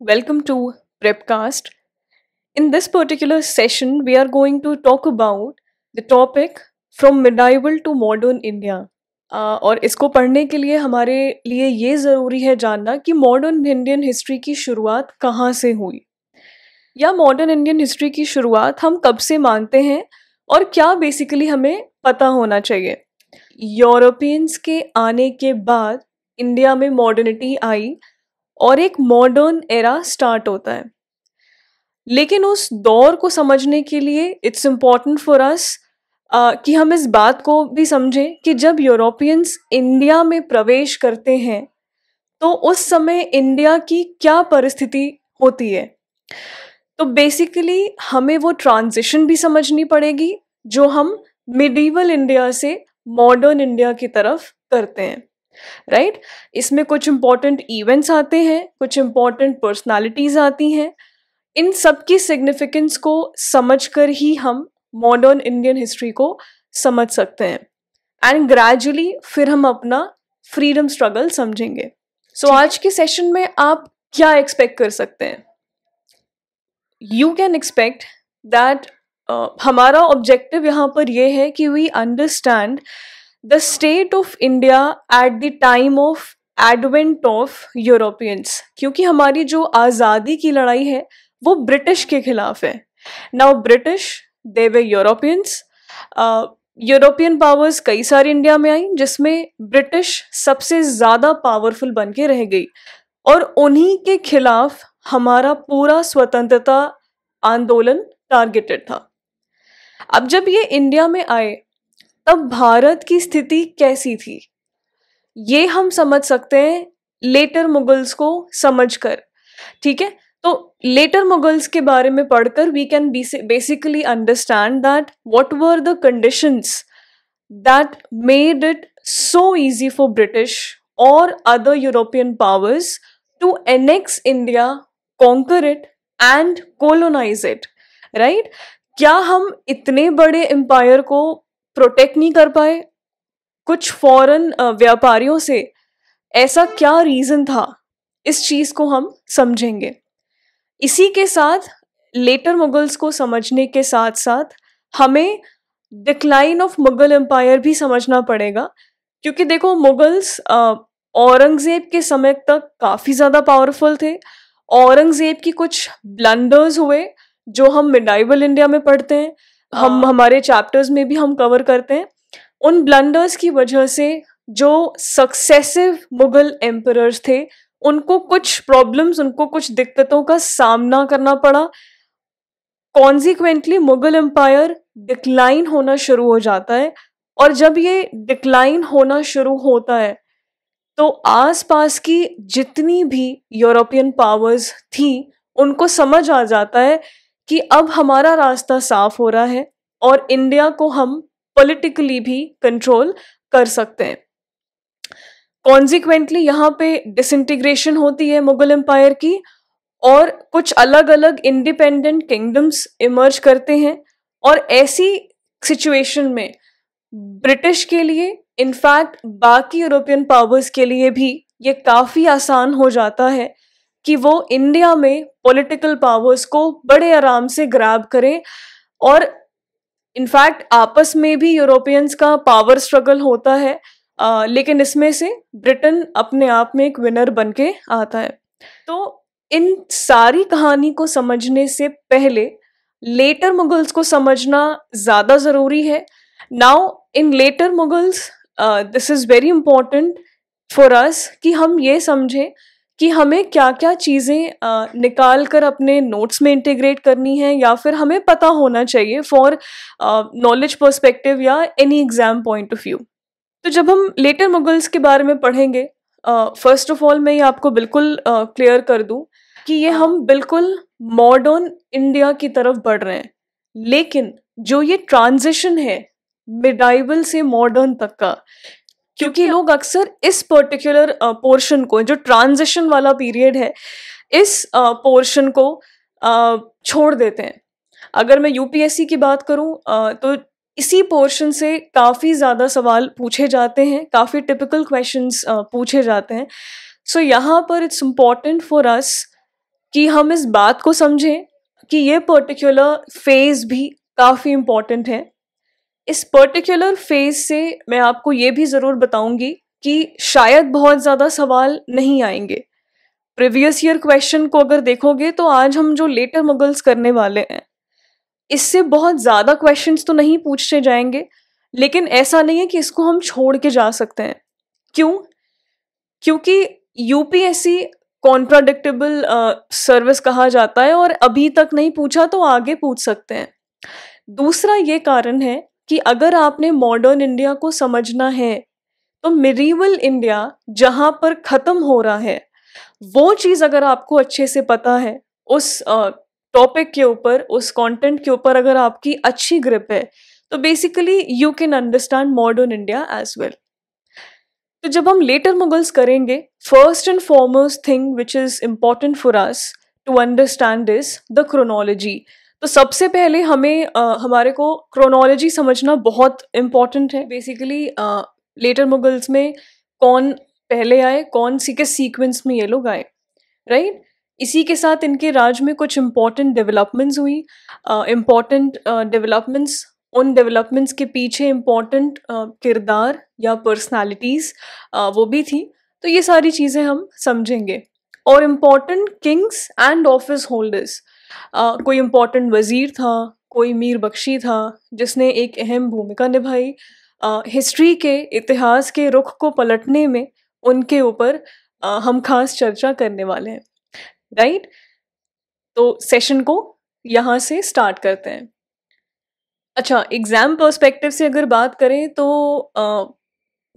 Welcome to Prepcast. In this particular session, we are going to talk about the topic from medieval to modern India. Uh, और इसको पढ़ने के लिए हमारे लिए ये ज़रूरी है जानना कि मॉडर्न इंडियन हिस्ट्री की शुरुआत कहाँ से हुई या मॉडर्न इंडियन हिस्ट्री की शुरुआत हम कब से मानते हैं और क्या बेसिकली हमें पता होना चाहिए यूरोपियंस के आने के बाद इंडिया में मॉडर्निटी आई और एक मॉडर्न एरा स्टार्ट होता है लेकिन उस दौर को समझने के लिए इट्स इम्पॉर्टेंट फॉर अस कि हम इस बात को भी समझें कि जब यूरोपियंस इंडिया में प्रवेश करते हैं तो उस समय इंडिया की क्या परिस्थिति होती है तो बेसिकली हमें वो ट्रांजिशन भी समझनी पड़ेगी जो हम मिडीवल इंडिया से मॉडर्न इंडिया की तरफ करते हैं राइट right? इसमें कुछ इंपॉर्टेंट इवेंट्स आते हैं कुछ इंपॉर्टेंट पर्सनालिटीज़ आती हैं इन सब की सिग्निफिकेंस को समझकर ही हम मॉडर्न इंडियन हिस्ट्री को समझ सकते हैं एंड ग्रेजुअली फिर हम अपना फ्रीडम स्ट्रगल समझेंगे सो so, आज के सेशन में आप क्या एक्सपेक्ट कर सकते हैं यू कैन एक्सपेक्ट दैट हमारा ऑब्जेक्टिव यहाँ पर यह है कि we understand the state of India at the time of advent of Europeans क्योंकि हमारी जो आज़ादी की लड़ाई है वो ब्रिटिश के खिलाफ है नाउ ब्रिटिश दे वे यूरोपियंस यूरोपियन पावर्स कई सारी इंडिया में आई जिसमें ब्रिटिश सबसे ज़्यादा पावरफुल बन के रह गई और उन्हीं के खिलाफ हमारा पूरा स्वतंत्रता आंदोलन टारगेटेड था अब जब ये इंडिया में आए तब भारत की स्थिति कैसी थी ये हम समझ सकते हैं लेटर मुगल्स को समझकर ठीक है तो लेटर मुगल्स के बारे में पढ़कर we can basically understand that what were the conditions that made it so easy for British और other European powers to annex India conquer it and colonise it right क्या हम इतने बड़े एम्पायर को प्रोटेक्ट नहीं कर पाए कुछ फॉरेन व्यापारियों से ऐसा क्या रीज़न था इस चीज़ को हम समझेंगे इसी के साथ लेटर मुगल्स को समझने के साथ साथ हमें डिक्लाइन ऑफ मुगल एम्पायर भी समझना पड़ेगा क्योंकि देखो मुगल्स औरंगज़ेब के समय तक काफ़ी ज़्यादा पावरफुल थे औरंगज़ेब की कुछ ब्लंडर्स हुए जो हम मिडाइबल इंडिया में पढ़ते हैं हम हाँ। हमारे चैप्टर्स में भी हम कवर करते हैं उन ब्लंडर्स की वजह से जो सक्सेसिव मुगल एम्परर्स थे उनको कुछ प्रॉब्लम्स उनको कुछ दिक्कतों का सामना करना पड़ा कॉन्सिक्वेंटली मुगल एम्पायर डिक्लाइन होना शुरू हो जाता है और जब ये डिक्लाइन होना शुरू होता है तो आसपास की जितनी भी यूरोपियन पावर्स थी उनको समझ आ जाता है कि अब हमारा रास्ता साफ हो रहा है और इंडिया को हम पॉलिटिकली भी कंट्रोल कर सकते हैं कॉन्सिक्वेंटली यहाँ पे डिसइंटीग्रेशन होती है मुगल एम्पायर की और कुछ अलग अलग इंडिपेंडेंट किंगडम्स इमर्ज करते हैं और ऐसी सिचुएशन में ब्रिटिश के लिए इनफैक्ट बाकी यूरोपियन पावर्स के लिए भी ये काफ़ी आसान हो जाता है कि वो इंडिया में पॉलिटिकल पावर्स को बड़े आराम से ग्रैब करें और इनफैक्ट आपस में भी यूरोपियंस का पावर स्ट्रगल होता है आ, लेकिन इसमें से ब्रिटेन अपने आप में एक विनर बन के आता है तो इन सारी कहानी को समझने से पहले लेटर मुगल्स को समझना ज़्यादा ज़रूरी है now in later Mughals this is very important for us कि हम ये समझें कि हमें क्या क्या चीज़ें निकाल कर अपने नोट्स में इंटीग्रेट करनी है या फिर हमें पता होना चाहिए फॉर नॉलेज पर्सपेक्टिव या any exam point of view तो जब हम लेटर मुगल्स के बारे में पढ़ेंगे फर्स्ट ऑफ ऑल मैं ये आपको बिल्कुल क्लियर uh, कर दूं कि ये हम बिल्कुल मॉडर्न इंडिया की तरफ बढ़ रहे हैं लेकिन जो ये ट्रांजिशन है मिडाइबल से मॉडर्न तक का क्योंकि लोग अक्सर इस पर्टिकुलर पोर्शन को जो ट्रांजिशन वाला पीरियड है इस पोर्शन को छोड़ देते हैं अगर मैं यूपीएससी की बात करूं तो इसी पोर्शन से काफ़ी ज़्यादा सवाल पूछे जाते हैं काफ़ी टिपिकल क्वेश्चंस पूछे जाते हैं सो so, यहाँ पर इट्स इम्पॉर्टेंट फॉर अस कि हम इस बात को समझें कि ये पर्टिकुलर फेज़ भी काफ़ी इम्पॉर्टेंट है इस पर्टिकुलर फेज से मैं आपको ये भी ज़रूर बताऊंगी कि शायद बहुत ज़्यादा सवाल नहीं आएंगे प्रीवियस ईयर क्वेश्चन को अगर देखोगे तो आज हम जो लेटर मुगल्स करने वाले हैं इससे बहुत ज़्यादा क्वेश्चंस तो नहीं पूछे जाएंगे लेकिन ऐसा नहीं है कि इसको हम छोड़ के जा सकते हैं क्यों क्योंकि यूपीएससी कॉन्ट्राडिक्टेबल सर्विस कहा जाता है और अभी तक नहीं पूछा तो आगे पूछ सकते हैं दूसरा ये कारण है कि अगर आपने मॉडर्न इंडिया को समझना है तो मिरीवल इंडिया जहाँ पर ख़त्म हो रहा है वो चीज़ अगर आपको अच्छे से पता है उस टॉपिक के ऊपर उस कंटेंट के ऊपर अगर आपकी अच्छी ग्रिप है तो basically you can understand modern India as well तो जब हम लेटर मुगल्स करेंगे first and foremost thing which is important for us to understand is the chronology तो सबसे पहले हमें आ, हमारे को क्रोनोलॉजी समझना बहुत इम्पॉर्टेंट है बेसिकली लेटर मुगल्स में कौन पहले आए कौन सी के सीक्वेंस में ये लोग आए राइट right? इसी के साथ इनके राज में कुछ इम्पॉर्टेंट डेवलपमेंट्स हुई इम्पॉर्टेंट डेवलपमेंट्स उन डेवलपमेंट्स के पीछे इम्पॉर्टेंट uh, किरदार या पर्सनालिटीज़ uh, वो भी थी तो ये सारी चीज़ें हम समझेंगे और important kings and office holders आ, कोई इम्पोर्टेंट वज़ीर था कोई मीर बख्शी था जिसने एक अहम भूमिका निभाई हिस्ट्री के इतिहास के रुख को पलटने में उनके ऊपर हम खास चर्चा करने वाले हैं राइट तो सेशन को यहाँ से स्टार्ट करते हैं अच्छा एग्ज़ाम पर्सपेक्टिव से अगर बात करें तो आ,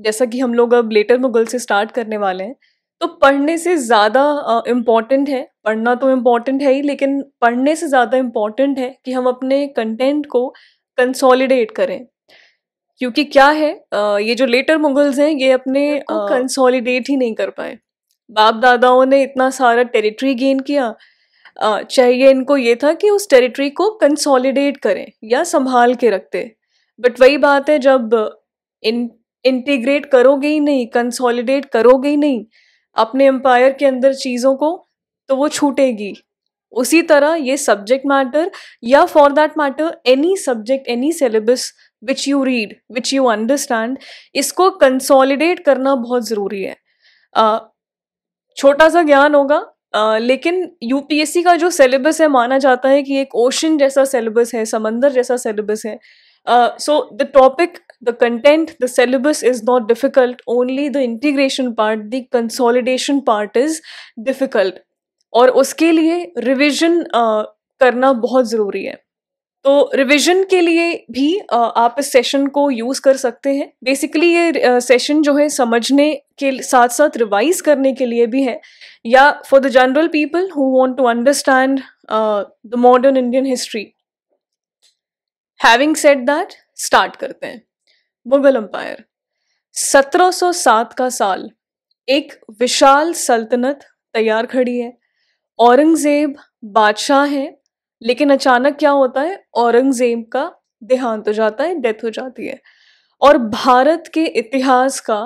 जैसा कि हम लोग अब लेटर मुगल से स्टार्ट करने वाले हैं तो पढ़ने से ज़्यादा इम्पॉर्टेंट है पढ़ना तो इम्पॉर्टेंट है ही लेकिन पढ़ने से ज़्यादा इम्पॉर्टेंट है कि हम अपने कंटेंट को कंसोलिडेट करें क्योंकि क्या है ये जो लेटर मुगल्स हैं ये अपने कंसोलिडेट ही नहीं कर पाए बाप दादाओं ने इतना सारा टेरिटरी गेन किया चाहिए इनको ये था कि उस टेरिटरी को कंसोलिडेट करें या संभाल के रखते बट वही बात है जब इन इंटीग्रेट करोगे ही नहीं कंसोलिडेट करोगे ही नहीं अपने एम्पायर के अंदर चीज़ों को तो वो छूटेगी उसी तरह ये सब्जेक्ट मैटर या for that matter any subject any syllabus which you read which you understand इसको कंसोलिडेट करना बहुत ज़रूरी है छोटा सा ज्ञान होगा लेकिन यूपीएससी का जो सिलेबस है माना जाता है कि एक ओशन जैसा सिलेबस है समंदर जैसा सिलेबस है so the topic the content the syllabus is not difficult only the integration part the consolidation part is difficult और उसके लिए रिविजन uh, करना बहुत ज़रूरी है तो रिविजन के लिए भी आप इस सेशन को यूज़ कर सकते हैं बेसिकली ये सेशन जो है समझने के साथ साथ रिवाइज करने के लिए भी है या for the general people who want to understand the modern Indian history having set that start करते हैं मुगल अंपायर 1707 का साल एक विशाल सल्तनत तैयार खड़ी है औरंगजेब बादशाह हैं लेकिन अचानक क्या होता है औरंगजेब का देहांत हो जाता है डेथ हो जाती है और भारत के इतिहास का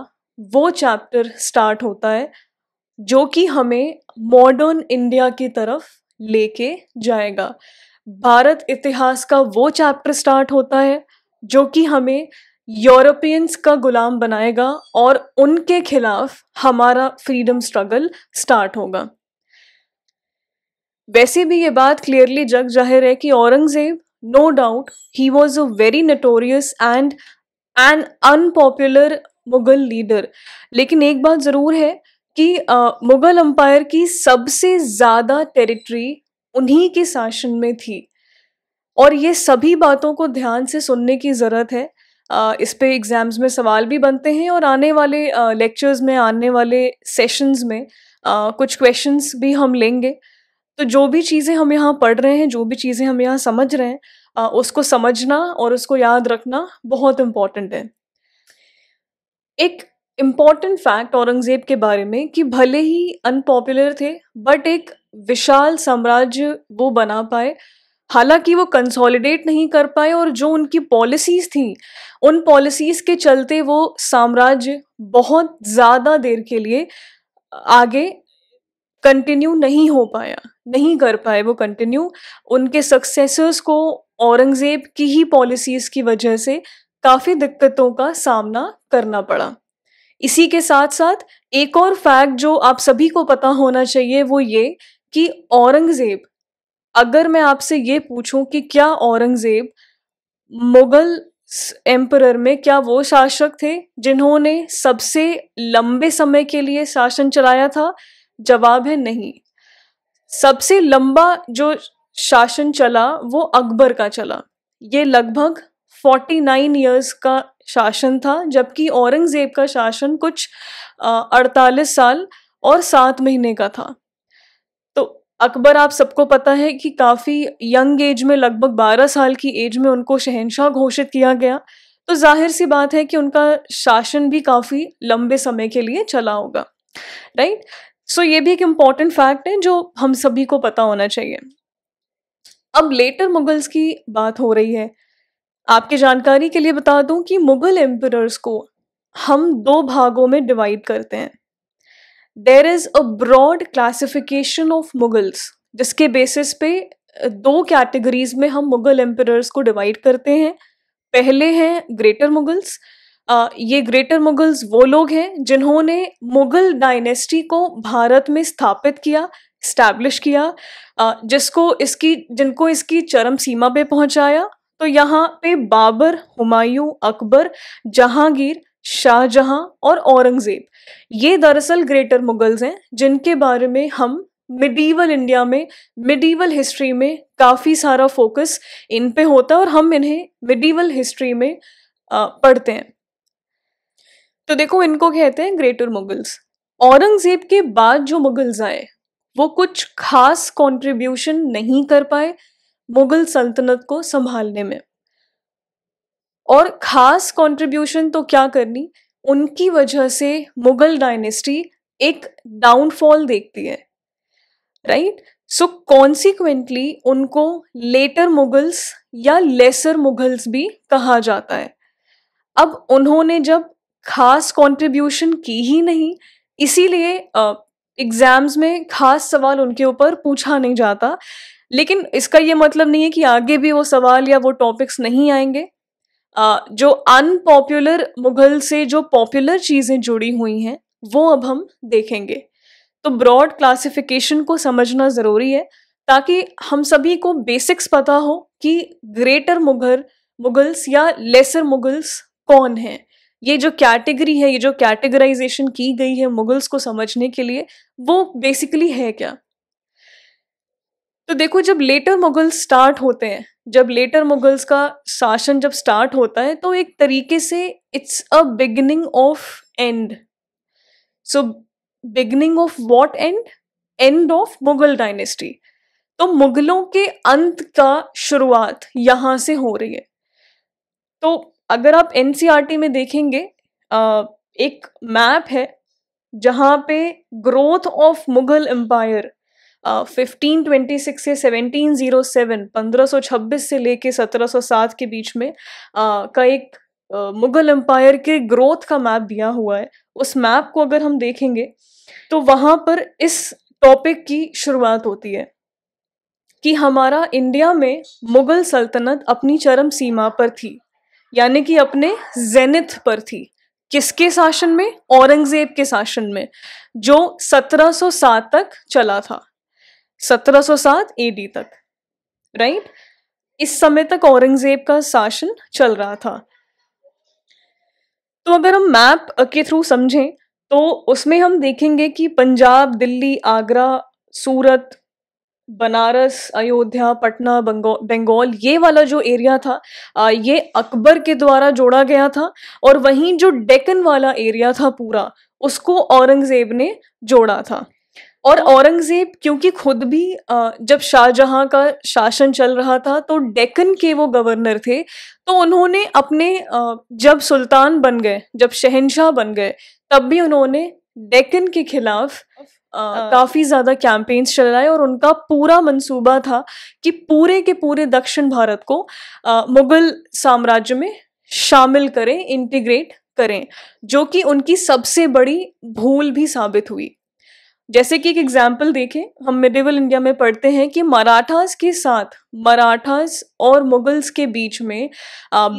वो चैप्टर स्टार्ट होता है जो कि हमें मॉडर्न इंडिया की तरफ लेके जाएगा भारत इतिहास का वो चैप्टर स्टार्ट होता है जो कि हमें यूरोपियंस का गुलाम बनाएगा और उनके खिलाफ हमारा फ्रीडम स्ट्रगल स्टार्ट होगा वैसे भी ये बात क्लियरली जग जाहिर है कि Aurangzeb no doubt he was a very notorious and an unpopular Mughal leader लेकिन एक बात ज़रूर है कि आ, मुगल अंपायर की सबसे ज़्यादा टेरिटरी उन्हीं के शासन में थी और ये सभी बातों को ध्यान से सुनने की ज़रूरत है इस पे एग्ज़ाम्स में सवाल भी बनते हैं और आने वाले लेक्चर्स में आने वाले सेशंस में कुछ क्वेश्चंस भी हम लेंगे तो जो भी चीज़ें हम यहाँ पढ़ रहे हैं जो भी चीज़ें हम यहाँ समझ रहे हैं उसको समझना और उसको याद रखना बहुत इम्पॉर्टेंट है एक इम्पॉर्टेंट फैक्ट औरंगज़ेब के बारे में कि भले ही अनपॉपुलर थे बट एक विशाल साम्राज्य वो बना पाए हालांकि वो कंसोलिडेट नहीं कर पाए और जो उनकी पॉलिसीज़ थी उन पॉलिसीज के चलते वो साम्राज्य बहुत ज़्यादा देर के लिए आगे कंटिन्यू नहीं हो पाया नहीं कर पाए वो कंटिन्यू उनके सक्सेसर्स को औरंगज़ेब की ही पॉलिसीज़ की वजह से काफ़ी दिक्कतों का सामना करना पड़ा इसी के साथ साथ एक और फैक्ट जो आप सभी को पता होना चाहिए वो ये कि औरंगज़ेब अगर मैं आपसे ये पूछूं कि क्या औरंगज़ेब मुग़ल एम्परर में क्या वो शासक थे जिन्होंने सबसे लंबे समय के लिए शासन चलाया था जवाब है नहीं सबसे लंबा जो शासन चला वो अकबर का चला ये लगभग 49 ईयर्स का शासन था जबकि औरंगज़ेब का शासन कुछ अड़तालीस साल और सात महीने का था अकबर आप सबको पता है कि काफ़ी यंग एज में लगभग 12 साल की एज में उनको शहनशाह घोषित किया गया तो जाहिर सी बात है कि उनका शासन भी काफ़ी लंबे समय के लिए चला होगा राइट right? सो so, ये भी एक इम्पॉर्टेंट फैक्ट है जो हम सभी को पता होना चाहिए अब लेटर मुगल्स की बात हो रही है आपके जानकारी के लिए बता दूं कि मुगल एम्परर्स को हम दो भागों में डिवाइड करते हैं there is a broad classification of Mughals जिसके बेसिस पे दो कैटेगरीज में हम मुगल एम्परर्स को डिवाइड करते हैं पहले हैं ग्रेटर मुगल्स ये ग्रेटर मुगल्स वो लोग हैं जिन्होंने मुगल डायनेस्टी को भारत में स्थापित किया स्टैब्लिश किया जिसको इसकी जिनको इसकी चरम सीमा पे पहुंचाया तो यहाँ पे बाबर हुमायूं अकबर जहांगीर शाहजहां और औरंगज़ेब ये दरअसल ग्रेटर मुगल्स हैं जिनके बारे में हम मिडीवल इंडिया में मिडीवल हिस्ट्री में काफ़ी सारा फोकस इन पे होता है और हम इन्हें मिडीवल हिस्ट्री में आ, पढ़ते हैं तो देखो इनको कहते हैं ग्रेटर मुगल्स औरंगजेब के बाद जो मुगल्स आए वो कुछ खास कंट्रीब्यूशन नहीं कर पाए मुगल सल्तनत को संभालने में और खास कंट्रीब्यूशन तो क्या करनी उनकी वजह से मुगल डायनेस्टी एक डाउनफॉल देखती है राइट सो कॉन्सिक्वेंटली उनको लेटर मुगल्स या लेसर मुगल्स भी कहा जाता है अब उन्होंने जब खास कंट्रीब्यूशन की ही नहीं इसीलिए एग्जाम्स में खास सवाल उनके ऊपर पूछा नहीं जाता लेकिन इसका ये मतलब नहीं है कि आगे भी वो सवाल या वो टॉपिक्स नहीं आएंगे जो अनपॉपुलर मुगल से जो पॉपुलर चीज़ें जुड़ी हुई हैं वो अब हम देखेंगे तो ब्रॉड क्लासिफिकेशन को समझना ज़रूरी है ताकि हम सभी को बेसिक्स पता हो कि ग्रेटर मुगल मुगल्स या लेसर मुगल्स कौन हैं ये जो कैटेगरी है ये जो कैटेगराइजेशन की गई है मुगल्स को समझने के लिए वो बेसिकली है क्या तो देखो जब लेटर मुगल्स स्टार्ट होते हैं जब लेटर मुगल्स का शासन जब स्टार्ट होता है तो एक तरीके से it's a beginning of end so beginning of what end end of Mughal dynasty तो मुगलों के अंत का शुरुआत यहाँ से हो रही है तो अगर आप एन e में देखेंगे एक मैप है जहाँ पे growth of Mughal empire fifteen twenty six से सेवनटीन ज़ीरो सेवन पंद्रह सौ छब्बीस से लेके सत्रह सौ सात के बीच में uh, का एक uh, मुगल एम्पायर के ग्रोथ का मैप दिया हुआ है उस मैप को अगर हम देखेंगे तो वहाँ पर इस टॉपिक की शुरुआत होती है कि हमारा इंडिया में मुगल सल्तनत अपनी चरम सीमा पर थी यानी कि अपने जेनिथ पर थी किसके शासन में औरंगजेब के शासन में जो 1707 तक चला था 1707 एडी तक राइट इस समय तक औरंगजेब का शासन चल रहा था तो अगर हम मैप के थ्रू समझें तो उसमें हम देखेंगे कि पंजाब दिल्ली आगरा सूरत बनारस अयोध्या पटना बंगाल ये वाला जो एरिया था ये अकबर के द्वारा जोड़ा गया था और वहीं जो डेकन वाला एरिया था पूरा उसको औरंगजेब ने जोड़ा था और औरंगजेब क्योंकि खुद भी जब शाहजहां का शासन चल रहा था तो डेक्कन के वो गवर्नर थे तो उन्होंने अपने जब सुल्तान बन गए जब शहनशाह बन गए तब भी उन्होंने डेक्कन के खिलाफ काफ़ी ज़्यादा कैंपेन्स चलाए और उनका पूरा मंसूबा था कि पूरे के पूरे दक्षिण भारत को आ, मुगल साम्राज्य में शामिल करें इंटीग्रेट करें जो कि उनकी सबसे बड़ी भूल भी साबित हुई जैसे कि एक एग्जाम्पल देखें हम मिडिवल इंडिया में पढ़ते हैं कि मराठास के साथ मराठास और मुगल्स के बीच में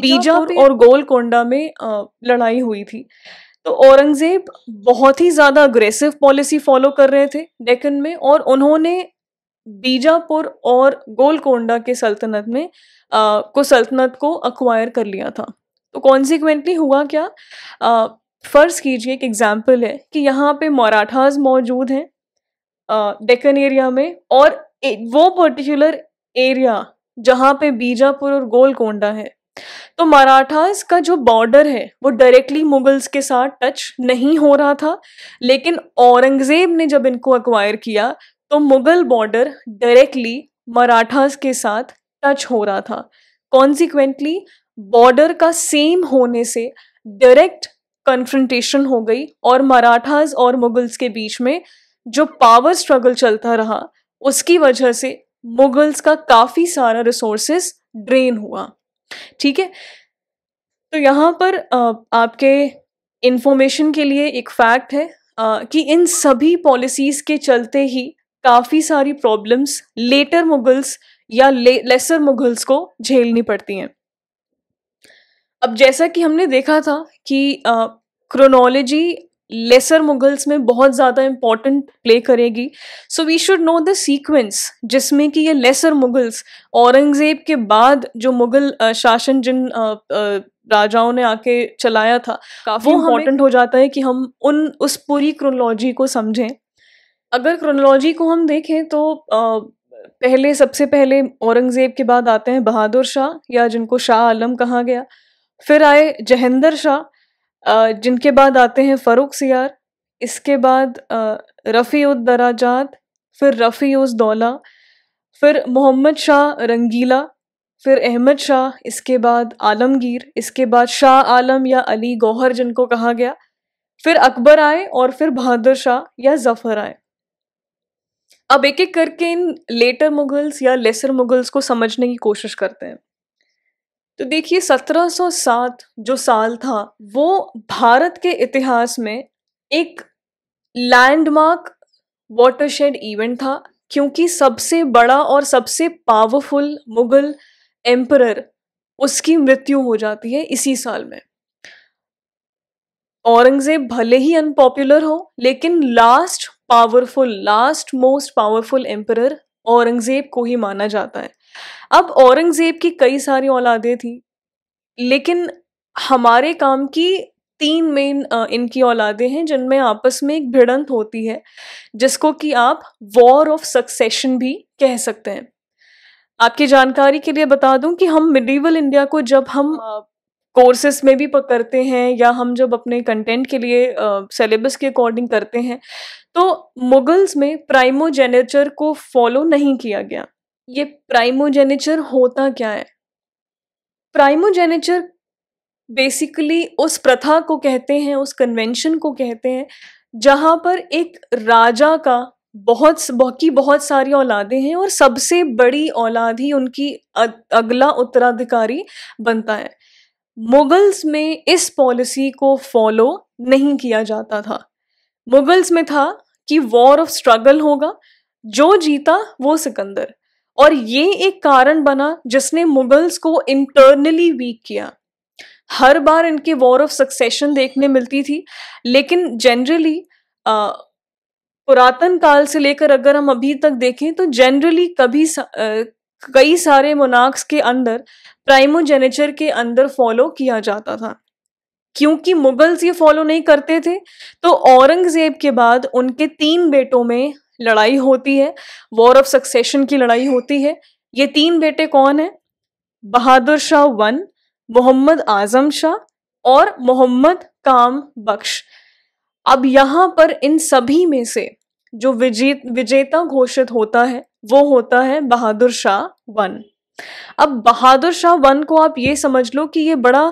बीजापुर और गोलकोंडा में लड़ाई हुई थी तो औरंगजेब बहुत ही ज़्यादा अग्रेसिव पॉलिसी फॉलो कर रहे थे डेकन में और उन्होंने बीजापुर और गोलकोंडा के सल्तनत में आ, को सल्तनत को अक्वायर कर लिया था तो कॉन्सिक्वेंटली हुआ क्या आ, फ़र्ज़ कीजिए एक एग्ज़ाम्पल है कि यहाँ पे मराठाज मौजूद हैं डेकन एरिया में और वो पर्टिकुलर एरिया जहाँ पे बीजापुर और गोलकोंडा है तो मराठास का जो बॉर्डर है वो डायरेक्टली मुगल्स के साथ टच नहीं हो रहा था लेकिन औरंगजेब ने जब इनको अक्वायर किया तो मुगल बॉर्डर डायरेक्टली मराठास के साथ टच हो रहा था कॉन्सिक्वेंटली बॉर्डर का सेम होने से डायरेक्ट कन्फ्रंटेशन हो गई और मराठाज और मुगल्स के बीच में जो पावर स्ट्रगल चलता रहा उसकी वजह से मुगल्स का काफ़ी सारा रिसोर्सेस ड्रेन हुआ ठीक है तो यहाँ पर आपके इन्फॉर्मेशन के लिए एक फैक्ट है कि इन सभी पॉलिसीज़ के चलते ही काफ़ी सारी प्रॉब्लम्स लेटर मुगल्स या ले, लेसर मुगल्स को झेलनी पड़ती हैं अब जैसा कि हमने देखा था कि क्रोनोलॉजी लेसर मुगल्स में बहुत ज़्यादा इम्पॉर्टेंट प्ले करेगी so we should know the sequence जिसमें कि ये लेसर मुगल्स औरंगज़ेब के बाद जो मुगल शासन जिन आ, आ, राजाओं ने आके चलाया था काफ़ी इम्पोर्टेंट हो जाता है कि हम उन उस पूरी क्रोनोलॉजी को समझें अगर क्रोनोलॉजी को हम देखें तो आ, पहले सबसे पहले औरंगज़ेब के बाद आते हैं बहादुर शाह या जिनको शाह आलम कहा गया फिर आए जहेंदर शाह जिनके बाद आते हैं फ़रूक सियार इसके बाद रफ़ी दराजात फिर रफ़ी दौला फिर मोहम्मद शाह रंगीला फिर अहमद शाह इसके बाद आलमगीर इसके बाद शाह आलम या अली गौहर जिनको कहा गया फिर अकबर आए और फिर बहादुर शाह या जफ़र आए अब एक एक करके इन लेटर मुगल्स या लेसर मुगल्स को समझने की कोशिश करते हैं तो देखिए 1707 जो साल था वो भारत के इतिहास में एक लैंडमार्क वाटरशेड इवेंट था क्योंकि सबसे बड़ा और सबसे पावरफुल मुगल एम्परर उसकी मृत्यु हो जाती है इसी साल में औरंगजेब भले ही अनपॉपुलर हो लेकिन last powerful last most powerful emperor Aurangzeb को ही माना जाता है अब औरंगज़ेब की कई सारी औलादें थी लेकिन हमारे काम की तीन मेन इनकी औलादें हैं जिनमें आपस में एक भिड़ंत होती है जिसको कि आप वॉर ऑफ सक्सेशन भी कह सकते हैं आपकी जानकारी के लिए बता दूं कि हम मिडिवल इंडिया को जब हम कोर्सेस में भी करते हैं या हम जब अपने कंटेंट के लिए सिलेबस के अकॉर्डिंग करते हैं तो मुगल्स में प्राइमोजेनेचर को फॉलो नहीं किया गया ये प्राइमोजेनेचर होता क्या है प्राइमोजेनेचर बेसिकली उस प्रथा को कहते हैं उस कन्वेंशन को कहते हैं जहाँ पर एक राजा का बहुत की बहुत सारी औलादें हैं और सबसे बड़ी औलाद ही उनकी अगला उत्तराधिकारी बनता है मुगल्स में इस पॉलिसी को फॉलो नहीं किया जाता था मुगल्स में था कि वॉर ऑफ स्ट्रगल होगा जो जीता वो सिकंदर और ये एक कारण बना जिसने मुगल्स को इंटरनली वीक किया हर बार इनके वॉर ऑफ सक्सेशन देखने मिलती थी लेकिन जनरली पुरातन काल से लेकर अगर हम अभी तक देखें तो जनरली कभी कई सारे मोनाक्स के अंदर प्राइमोजेनेचर के अंदर फॉलो किया जाता था क्योंकि मुगल्स ये फॉलो नहीं करते थे तो औरंगजेब के बाद उनके तीन बेटों में लड़ाई होती है वॉर ऑफ सक्सेशन की लड़ाई होती है ये तीन बेटे कौन हैं बहादुर शाह वन मोहम्मद आजम शाह और मोहम्मद काम बख्श अब यहाँ पर इन सभी में से जो विजे विजेता घोषित होता है वो होता है बहादुर शाह वन अब बहादुर शाह वन को आप ये समझ लो कि ये बड़ा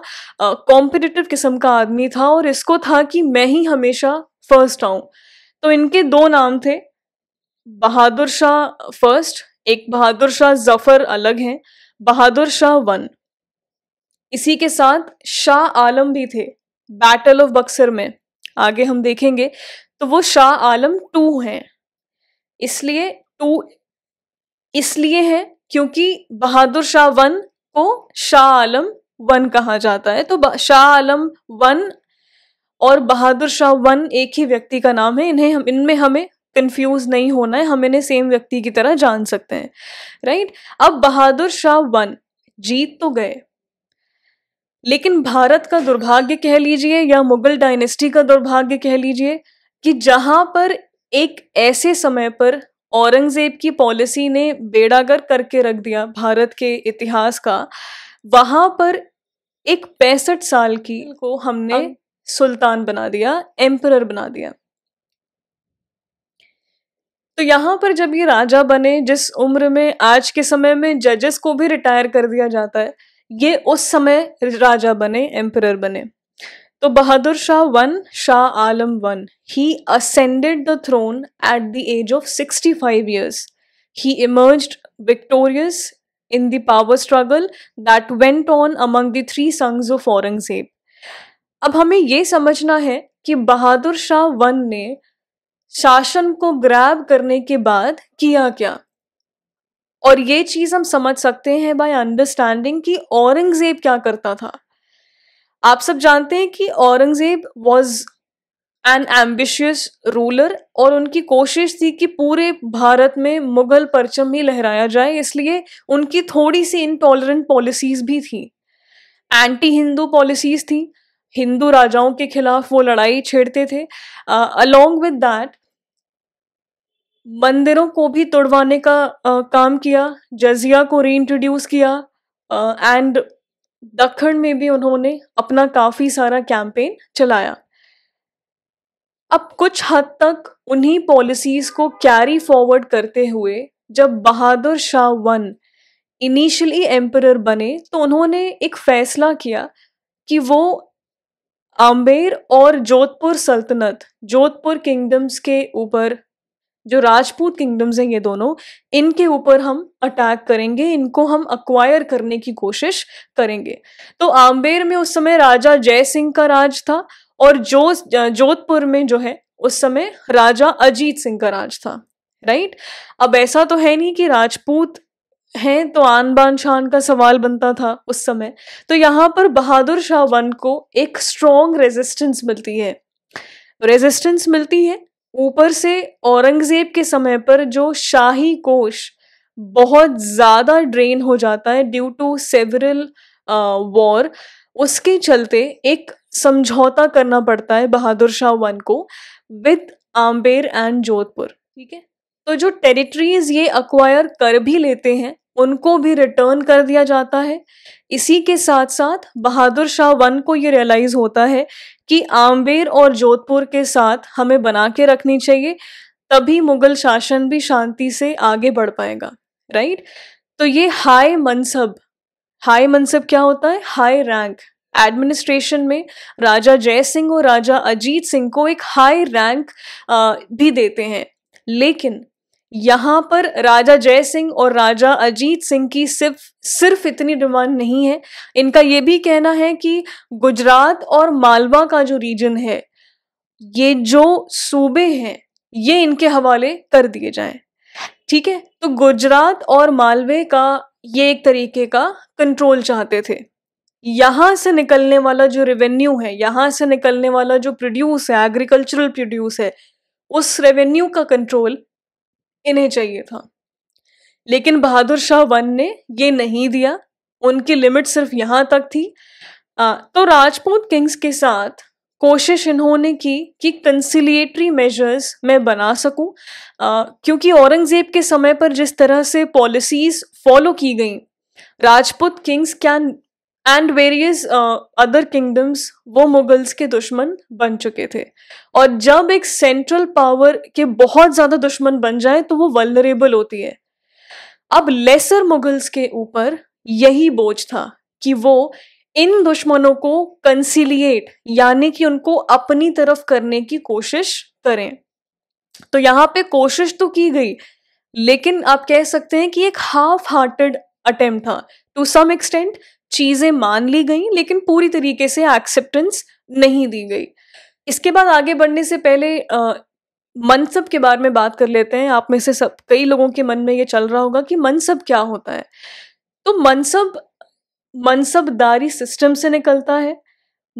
कॉम्पिटिटिव किस्म का आदमी था और इसको था कि मैं ही हमेशा फर्स्ट आऊं तो इनके दो नाम थे बहादुर शाह फर्स्ट एक बहादुर शाह जफर अलग हैं बहादुर शाह वन इसी के साथ शाह आलम भी थे बैटल ऑफ बक्सर में आगे हम देखेंगे तो वो शाह आलम टू हैं इसलिए टू इसलिए है क्योंकि बहादुर शाह वन को शाह आलम वन कहा जाता है तो शाह आलम वन और बहादुर शाह वन एक ही व्यक्ति का नाम है इन्हें हम इनमें हमें कंफ्यूज नहीं होना है हम इन्हें सेम व्यक्ति की तरह जान सकते हैं राइट अब बहादुर शाह वन जीत तो गए लेकिन भारत का दुर्भाग्य कह लीजिए या मुगल डायनेस्टी का दुर्भाग्य कह लीजिए कि जहां पर एक ऐसे समय पर औरंगजेब की पॉलिसी ने बेड़ागर करके रख दिया भारत के इतिहास का वहां पर एक पैंसठ साल की को हमने सुल्तान बना दिया एम्पर बना दिया तो यहाँ पर जब ये राजा बने जिस उम्र में आज के समय में जजेस को भी रिटायर कर दिया जाता है ये उस समय राजा बने एम्पर बने तो Bahadur Shah one Shah Alam one he ascended the throne at the age of five years he emerged victorious in the power struggle that went on among the three sons of Aurangzeb अब हमें ये समझना है कि बहादुर शाह वन ने शासन को ग्रैब करने के बाद किया क्या और ये चीज़ हम समझ सकते हैं बाय अंडरस्टैंडिंग कि औरंगजेब क्या करता था आप सब जानते हैं कि Aurangzeb was an ambitious ruler और उनकी कोशिश थी कि पूरे भारत में मुगल परचम ही लहराया जाए इसलिए उनकी थोड़ी सी इनटॉलरेंट पॉलिसीज भी थी एंटी हिंदू पॉलिसीज थी हिंदू राजाओं के खिलाफ वो लड़ाई छेड़ते थे अलोंग विद दैट मंदिरों को भी तोड़वाने का uh, काम किया जजिया को रीइंट्रोड्यूस किया एंड uh, दखन में भी उन्होंने अपना काफ़ी सारा कैंपेन चलाया अब कुछ हद तक उन्हीं पॉलिसीज़ को कैरी फॉरवर्ड करते हुए जब Bahadur Shah one initially emperor बने तो उन्होंने एक फ़ैसला किया कि वो आम्बेर और जोधपुर सल्तनत जोधपुर किंगडम्स के ऊपर जो राजपूत किंगडम्स हैं ये दोनों इनके ऊपर हम अटैक करेंगे इनको हम अक्वायर करने की कोशिश करेंगे तो आम्बेर में उस समय राजा जय सिंह का राज था और जो जोधपुर में जो है उस समय राजा अजीत सिंह का राज था राइट अब ऐसा तो है नहीं कि राजपूत हैं तो आन बान शान का सवाल बनता था उस समय तो यहाँ पर बहादुर शाह वन को एक स्ट्रॉन्ग रेजिस्टेंस मिलती है रेजिस्टेंस मिलती है ऊपर से औरंगजेब के समय पर जो शाही कोश बहुत ज़्यादा ड्रेन हो जाता है ड्यू टू सेवरल वॉर उसके चलते एक समझौता करना पड़ता है बहादुर शाह वन को विद आम्बेर एंड जोधपुर ठीक है तो जो टेरिटरीज ये अक्वायर कर भी लेते हैं उनको भी रिटर्न कर दिया जाता है इसी के साथ साथ बहादुर शाह वन को ये रियलाइज़ होता है कि आमबेर और जोधपुर के साथ हमें बना के रखनी चाहिए तभी मुग़ल शासन भी शांति से आगे बढ़ पाएगा राइट तो ये हाई मनसब हाई मनसब क्या होता है हाई रैंक एडमिनिस्ट्रेशन में राजा जय सिंह और राजा अजीत सिंह को एक हाई रैंक भी देते हैं लेकिन यहाँ पर राजा जय सिंह और राजा अजीत सिंह की सिर्फ सिर्फ इतनी डिमांड नहीं है इनका ये भी कहना है कि गुजरात और मालवा का जो रीजन है ये जो सूबे हैं ये इनके हवाले कर दिए जाएं ठीक है तो गुजरात और मालवे का ये एक तरीके का कंट्रोल चाहते थे यहाँ से निकलने वाला जो रेवेन्यू है यहाँ से निकलने वाला जो प्रोड्यूस है एग्रीकल्चरल प्रोड्यूस है उस रेवेन्यू का कंट्रोल इन्हें चाहिए था लेकिन बहादुर शाह वन ने ये नहीं दिया उनकी लिमिट सिर्फ यहाँ तक थी आ, तो राजपूत किंग्स के साथ कोशिश इन्होंने की कि कंसिलिएटरी मेजर्स मैं बना सकूं आ, क्योंकि औरंगज़ेब के समय पर जिस तरह से पॉलिसीज़ फॉलो की गई राजपूत किंग्स क्या एंड वेरियस अदर किंगडम्स वो मुगल्स के दुश्मन बन चुके थे और जब एक सेंट्रल पावर के बहुत ज़्यादा दुश्मन बन जाए तो वो वलरेबल होती है अब लेसर मुगल्स के ऊपर यही बोझ था कि वो इन दुश्मनों को कंसिलिएट यानी कि उनको अपनी तरफ करने की कोशिश करें तो यहाँ पे कोशिश तो की गई लेकिन आप कह सकते हैं कि एक हाफ हार्टेड अटेम्प्ट था टू सम एक्सटेंट चीज़ें मान ली गई लेकिन पूरी तरीके से एक्सेप्टेंस नहीं दी गई इसके बाद आगे बढ़ने से पहले आ, मनसब के बारे में बात कर लेते हैं आप में से सब कई लोगों के मन में ये चल रहा होगा कि मनसब क्या होता है तो मनसब मनसबदारी सिस्टम से निकलता है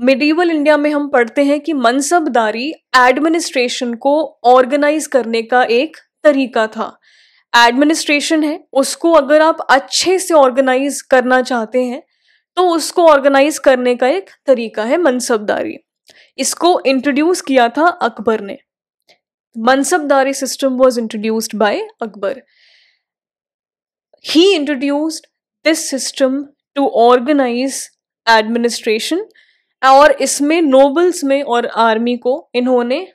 मिडीवल इंडिया में हम पढ़ते हैं कि मनसबदारी एडमिनिस्ट्रेशन को ऑर्गेनाइज करने का एक तरीका था एडमिनिस्ट्रेशन है उसको अगर आप अच्छे से ऑर्गेनाइज करना चाहते हैं तो उसको ऑर्गेनाइज करने का एक तरीका है मनसबदारी इसको इंट्रोड्यूस किया था अकबर ने mansabdari system was introduced by Akbar he introduced this system to organise administration और इसमें नोबल्स में और आर्मी को इन्होंने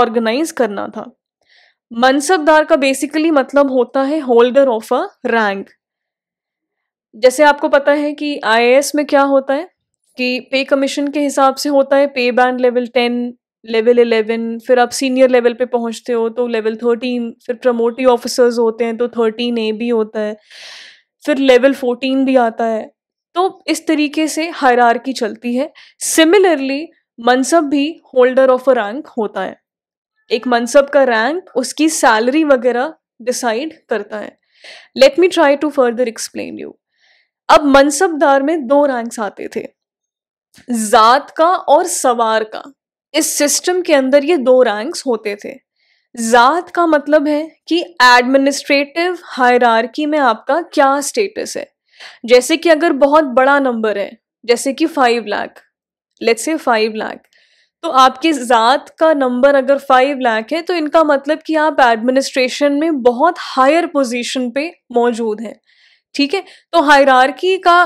ऑर्गेनाइज करना था मनसबदार का बेसिकली मतलब होता है होल्डर ऑफ अ रैंक जैसे आपको पता है कि आई में क्या होता है कि पे कमीशन के हिसाब से होता है pay band level ten level eleven फिर आप सीनियर लेवल पे पहुंचते हो तो लेवल थर्टीन फिर प्रमोटी ऑफिसर्स होते हैं तो थर्टीन ए भी होता है फिर लेवल फोर्टीन भी आता है तो इस तरीके से हायरार्की चलती है सिमिलरली मनसब भी होल्डर ऑफ अ रैंक होता है एक मनसब का रैंक उसकी सैलरी वगैरह डिसाइड करता है let me try to further explain you अब मनसबदार में दो रैंक्स आते थे जात का और सवार का इस सिस्टम के अंदर ये दो रैंक्स होते थे जात का मतलब है कि एडमिनिस्ट्रेटिव हायरार्की में आपका क्या स्टेटस है जैसे कि अगर बहुत बड़ा नंबर है जैसे कि five lakh let's say five lakh तो आपके ज़ात का नंबर अगर फाइव लाख है तो इनका मतलब कि आप एडमिनिस्ट्रेशन में बहुत हायर पोजीशन पे मौजूद हैं ठीक है तो हायरार्की का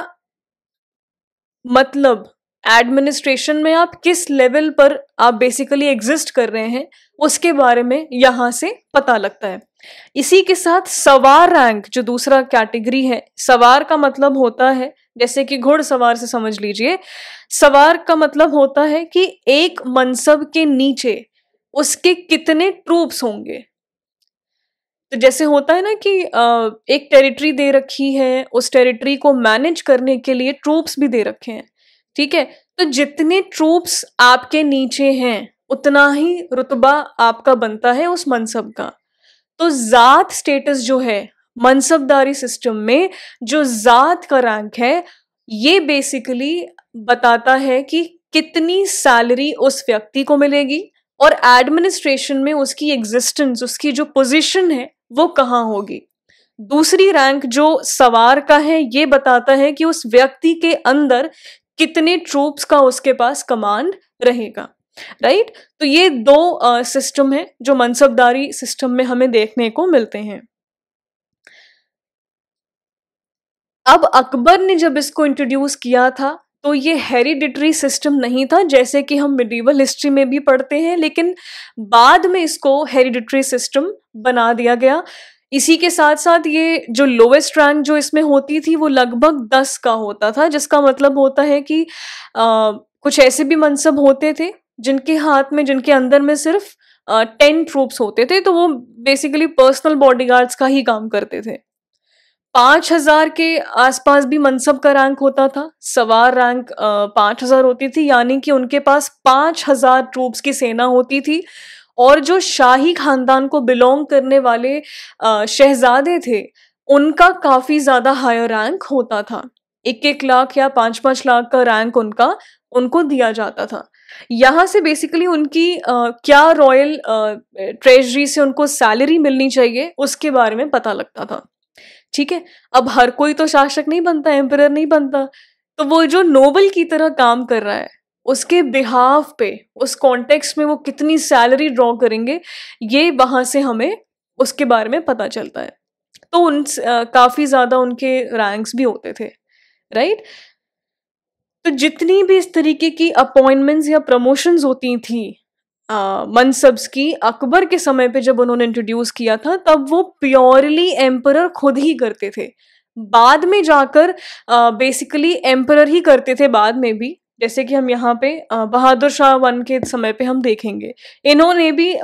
मतलब एडमिनिस्ट्रेशन में आप किस लेवल पर आप बेसिकली एग्जिस्ट कर रहे हैं उसके बारे में यहां से पता लगता है इसी के साथ सवार रैंक जो दूसरा कैटेगरी है सवार का मतलब होता है जैसे कि घोड़ सवार से समझ लीजिए सवार का मतलब होता है कि एक मनसब के नीचे उसके कितने ट्रूप्स होंगे तो जैसे होता है ना कि एक टेरिटरी दे रखी है उस टेरिटरी को मैनेज करने के लिए ट्रूप्स भी दे रखे हैं ठीक है तो जितने ट्रूप्स आपके नीचे हैं उतना ही रुतबा आपका बनता है उस मनसब का तो ज़ात स्टेटस जो है मनसबदारी सिस्टम में जो ज़ात का रैंक है ये बेसिकली बताता है कि कितनी सैलरी उस व्यक्ति को मिलेगी और एडमिनिस्ट्रेशन में उसकी एग्जिस्टेंस उसकी जो पोजीशन है वो कहाँ होगी दूसरी रैंक जो सवार का है ये बताता है कि उस व्यक्ति के अंदर कितने ट्रूप्स का उसके पास कमांड रहेगा राइट right? तो ये दो सिस्टम है जो मनसबदारी सिस्टम में हमें देखने को मिलते हैं अब अकबर ने जब इसको इंट्रोड्यूस किया था तो ये हेरिडिटरी सिस्टम नहीं था जैसे कि हम मिडीवल हिस्ट्री में भी पढ़ते हैं लेकिन बाद में इसको हेरिडिटरी सिस्टम बना दिया गया इसी के साथ साथ ये जो लोवेस्ट रैंक जो इसमें होती थी वो लगभग दस का होता था जिसका मतलब होता है कि आ, कुछ ऐसे भी मनसब होते थे जिनके हाथ में जिनके अंदर में सिर्फ टेन ट्रूप्स होते थे तो वो बेसिकली पर्सनल बॉडीगार्ड्स का ही काम करते थे पाँच हजार के आसपास भी मनसब का रैंक होता था सवार रैंक पाँच हजार होती थी यानी कि उनके पास पाँच हजार ट्रूप्स की सेना होती थी और जो शाही खानदान को बिलोंग करने वाले शहजादे थे उनका काफ़ी ज़्यादा हायर रैंक होता था एक एक लाख या पाँच पाँच लाख का रैंक उनका उनको दिया जाता था यहाँ से बेसिकली उनकी आ, क्या रॉयल ट्रेजरी से उनको सैलरी मिलनी चाहिए उसके बारे में पता लगता था ठीक है अब हर कोई तो शासक नहीं बनता एम्पर नहीं बनता तो वो जो नोबल की तरह काम कर रहा है उसके बिहाव पे उस कॉन्टेक्स्ट में वो कितनी सैलरी ड्रॉ करेंगे ये वहाँ से हमें उसके बारे में पता चलता है तो उन काफ़ी ज़्यादा उनके रैंक्स भी होते थे राइट तो जितनी भी इस तरीके की अपॉइंटमेंट्स या प्रमोशंस होती थी मनसब्स की अकबर के समय पे जब उन्होंने इंट्रोड्यूस किया था तब वो प्योरली एम्पर खुद ही करते थे बाद में जाकर बेसिकली एम्पर ही करते थे बाद में भी जैसे कि हम यहाँ पे बहादुर शाह वन के समय पे हम देखेंगे इन्होंने भी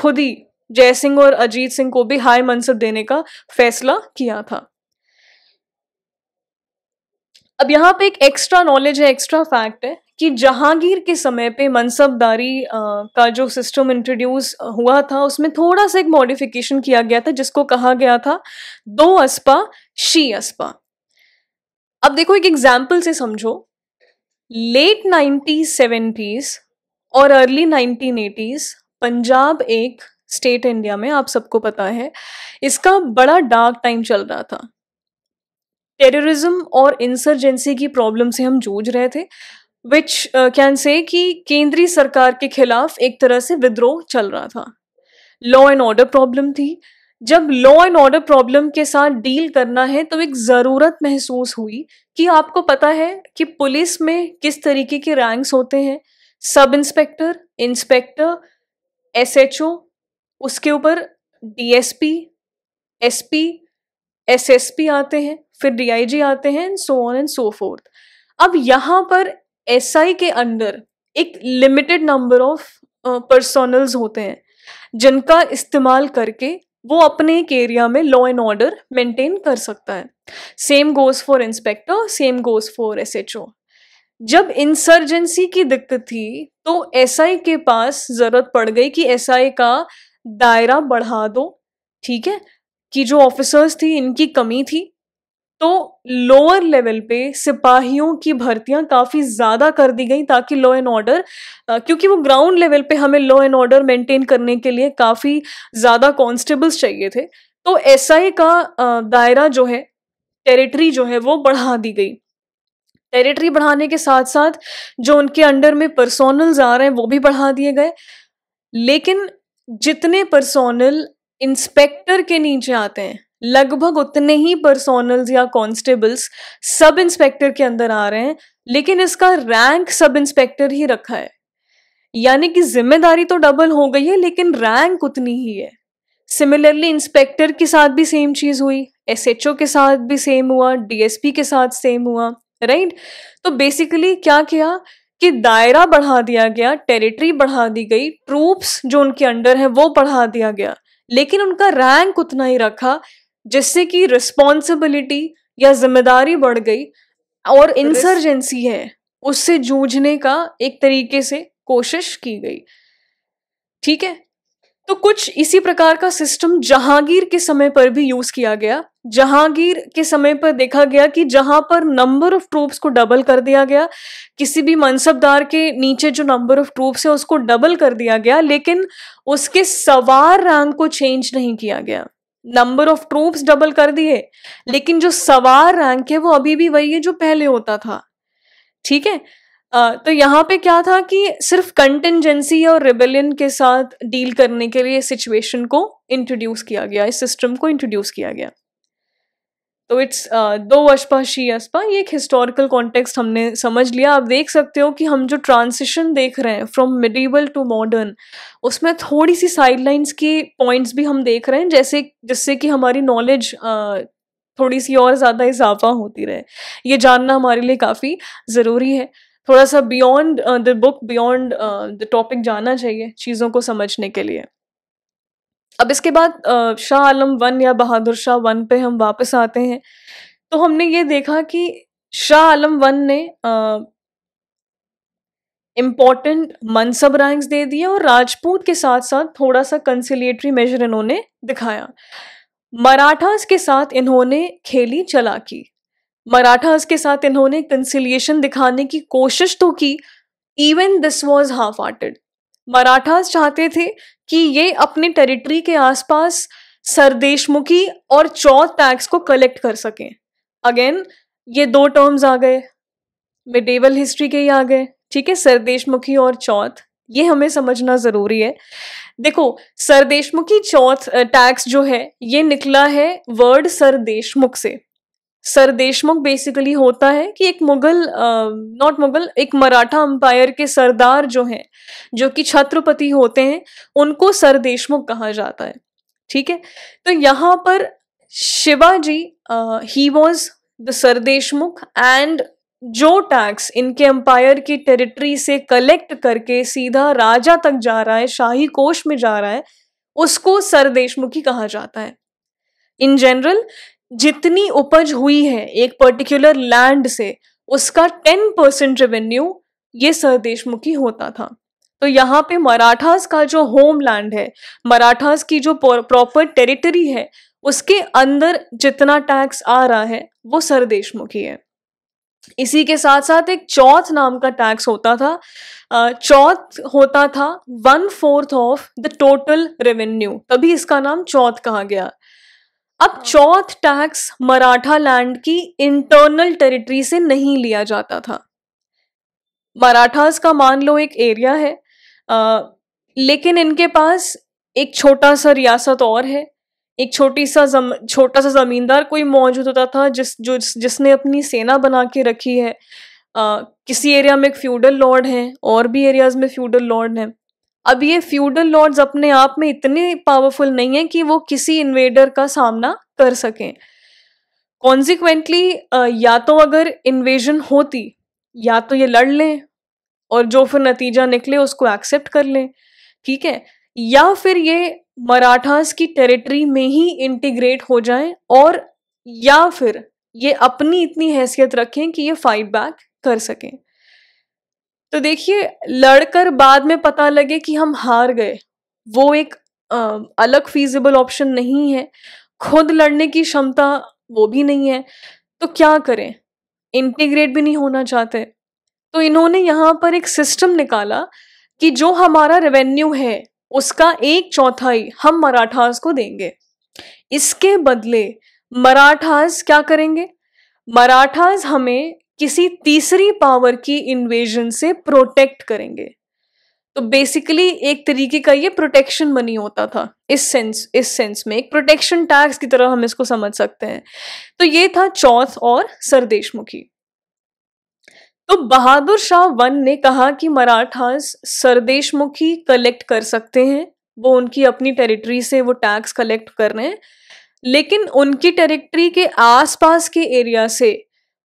खुद ही जय सिंह और अजीत सिंह को भी हाई मनसब देने का फैसला किया था अब यहाँ पे एक एक्स्ट्रा नॉलेज है एक्स्ट्रा फैक्ट है कि जहांगीर के समय पे मनसबदारी का जो सिस्टम इंट्रोड्यूस हुआ था उसमें थोड़ा सा एक मॉडिफिकेशन किया गया था जिसको कहा गया था दो अस्पा शी अस्पा अब देखो एक एग्जाम्पल से समझो लेट नाइनटीन सेवेंटीज और अर्ली नाइनटीन एटीज पंजाब एक स्टेट इंडिया में आप सबको पता है इसका बड़ा डार्क टाइम चल रहा था टेररिज्म और इंसर्जेंसी की प्रॉब्लम से हम जूझ रहे थे विच कैन से कि केंद्रीय सरकार के खिलाफ एक तरह से विद्रोह चल रहा था लॉ एंड ऑर्डर प्रॉब्लम थी जब लॉ एंड ऑर्डर प्रॉब्लम के साथ डील करना है तो एक ज़रूरत महसूस हुई कि आपको पता है कि पुलिस में किस तरीके के रैंक्स होते हैं सब इंस्पेक्टर इंस्पेक्टर एसएचओ उसके ऊपर डीएसपी एसपी एसएसपी आते हैं फिर डीआईजी आते हैं so on and so forth अब यहाँ पर आई के अंदर एक लिमिटेड नंबर ऑफ पर्सनल्स होते हैं जिनका इस्तेमाल करके वो अपने एक एरिया में लॉ एंड ऑर्डर मेंटेन कर सकता है same goes for inspector same goes for ओ जब इंसर्जेंसी की दिक्कत थी तो आई के पास ज़रूरत पड़ गई कि आई का दायरा बढ़ा दो ठीक है कि जो ऑफिसर्स थी इनकी कमी थी तो लोअर लेवल पे सिपाहियों की भर्तियां काफ़ी ज़्यादा कर दी गई ताकि लॉ एंड ऑर्डर क्योंकि वो ग्राउंड लेवल पे हमें लॉ एंड ऑर्डर मेंटेन करने के लिए काफ़ी ज़्यादा कॉन्स्टेबल्स चाहिए थे तो एस का दायरा जो है टेरिटरी जो है वो बढ़ा दी गई टेरिटरी बढ़ाने के साथ साथ जो उनके अंडर में पर्सोनल्स आ रहे हैं वो भी बढ़ा दिए गए लेकिन जितने पर्सोनल इंस्पेक्टर के नीचे आते हैं लगभग उतने ही पर्सोनल्स या कॉन्स्टेबल्स सब इंस्पेक्टर के अंदर आ रहे हैं लेकिन इसका रैंक सब इंस्पेक्टर ही रखा है यानी कि जिम्मेदारी तो डबल हो गई है लेकिन रैंक उतनी ही है सिमिलरली इंस्पेक्टर के साथ भी सेम चीज़ हुई ओ के साथ भी सेम हुआ डीएसपी के साथ सेम हुआ राइट right? तो बेसिकली क्या किया कि दायरा बढ़ा दिया गया टेरिटरी बढ़ा दी गई ट्रूप्स जो उनके अंडर है वो बढ़ा दिया गया लेकिन उनका रैंक उतना ही रखा जिससे कि रिस्पॉन्सिबिलिटी या जिम्मेदारी बढ़ गई और इंसर्जेंसी है उससे जूझने का एक तरीके से कोशिश की गई ठीक है तो कुछ इसी प्रकार का सिस्टम जहांगीर के समय पर भी यूज किया गया जहांगीर के समय पर देखा गया कि जहां पर नंबर ऑफ ट्रूप्स को डबल कर दिया गया किसी भी मनसबदार के नीचे जो नंबर ऑफ ट्रूप्स है उसको डबल कर दिया गया लेकिन उसके सवार रैंक को चेंज नहीं किया गया नंबर ऑफ ट्रूप्स डबल कर दिए लेकिन जो सवार रैंक है वो अभी भी वही है जो पहले होता था ठीक है तो यहाँ पे क्या था कि सिर्फ कंटेंजेंसी और रिबेलियन के साथ डील करने के लिए सिचुएशन को इंट्रोड्यूस किया गया इस सिस्टम को इंट्रोड्यूस किया गया तो इट्स uh, दो अशपा शी अशपा ये एक हिस्टोरिकल कॉन्टेक्स्ट हमने समझ लिया आप देख सकते हो कि हम जो ट्रांसिशन देख रहे हैं फ्रॉम मिडिवल टू मॉडर्न उसमें थोड़ी सी साइड लाइन्स की पॉइंट्स भी हम देख रहे हैं जैसे जिससे कि हमारी नॉलेज थोड़ी सी और ज़्यादा इजाफा होती रहे ये जानना हमारे लिए काफ़ी ज़रूरी है थोड़ा सा beyond the book beyond the topic जाना चाहिए चीज़ों को समझने के लिए अब इसके बाद शाह आलम वन या बहादुर शाह वन पे हम वापस आते हैं तो हमने ये देखा कि शाह आलम वन ने इम्पॉर्टेंट मनसब रैंक्स दे दिए और राजपूत के साथ साथ थोड़ा सा कंसिलिएटरी मेजर इन्होंने दिखाया मराठास के साथ इन्होंने खेली चला की मराठास के साथ इन्होंने कंसिलिएशन दिखाने की कोशिश तो की even this was half hearted Marathas चाहते थे कि ये अपने टेरिटरी के आसपास सरदेशमुखी और चौथ टैक्स को कलेक्ट कर सकें अगेन ये दो टर्म्स आ गए मिडेवल हिस्ट्री के ही आ गए ठीक है सरदेशमुखी और चौथ ये हमें समझना ज़रूरी है देखो सरदेशमुखी चौथ टैक्स जो है ये निकला है वर्ड सरदेशमुख से सर देशमुख बेसिकली होता है कि एक मुगल नॉट मुगल एक मराठा अंपायर के सरदार जो हैं जो कि छत्रपति होते हैं उनको सर देशमुख कहा जाता है ठीक है तो यहाँ पर Shivaji he was the Sardeshmukh and जो टैक्स इनके एम्पायर की टेरिटरी से कलेक्ट करके सीधा राजा तक जा रहा है शाही कोष में जा रहा है उसको सर देशमुखी कहा जाता है इन जनरल जितनी उपज हुई है एक पर्टिकुलर लैंड से उसका टेन परसेंट रेवेन्यू ये सरदेशमुखी होता था तो यहाँ पे मराठास का जो होम लैंड है मराठास की जो प्रॉपर टेरिटरी है उसके अंदर जितना टैक्स आ रहा है वो सरदेशमुखी है इसी के साथ साथ एक चौथ नाम का टैक्स होता था चौथ होता था one fourth of the total revenue तभी इसका नाम चौथ कहा गया अब चौथ टैक्स मराठा लैंड की इंटरनल टेरिटरी से नहीं लिया जाता था मराठास का मान लो एक एरिया है आ, लेकिन इनके पास एक छोटा सा रियासत और है एक छोटी सा जम छोटा सा जमींदार कोई मौजूद होता था जिस जो जिस, जिसने अपनी सेना बना के रखी है आ, किसी एरिया में एक फ्यूडल लॉर्ड है और भी एरियाज में फ्यूडल लॉर्ड हैं अब ये फ्यूडल लॉर्ड्स अपने आप में इतने पावरफुल नहीं है कि वो किसी इन्वेडर का सामना कर सकें कॉन्सिक्वेंटली या तो अगर इन्वेजन होती या तो ये लड़ लें और जो फिर नतीजा निकले उसको एक्सेप्ट कर लें ठीक है या फिर ये मराठास की टेरिटरी में ही इंटीग्रेट हो जाएं और या फिर ये अपनी इतनी हैसियत रखें कि ये फाइट बैक कर सकें तो देखिए लड़कर बाद में पता लगे कि हम हार गए वो एक आ, अलग फीजिबल ऑप्शन नहीं है खुद लड़ने की क्षमता वो भी नहीं है तो क्या करें इंटीग्रेट भी नहीं होना चाहते तो इन्होंने यहाँ पर एक सिस्टम निकाला कि जो हमारा रेवेन्यू है उसका एक चौथाई हम मराठास को देंगे इसके बदले मराठास क्या करेंगे मराठास हमें किसी तीसरी पावर की इन्वेजन से प्रोटेक्ट करेंगे तो बेसिकली एक तरीके का ये प्रोटेक्शन मनी होता था इस सेंस इस सेंस में एक प्रोटेक्शन टैक्स की तरह हम इसको समझ सकते हैं तो ये था चौथ और सरदेशमुखी तो बहादुर शाह वन ने कहा कि मराठास सरदेशमुखी कलेक्ट कर सकते हैं वो उनकी अपनी टेरिटरी से वो टैक्स कलेक्ट कर रहे हैं लेकिन उनकी टेरिटरी के आसपास के एरिया से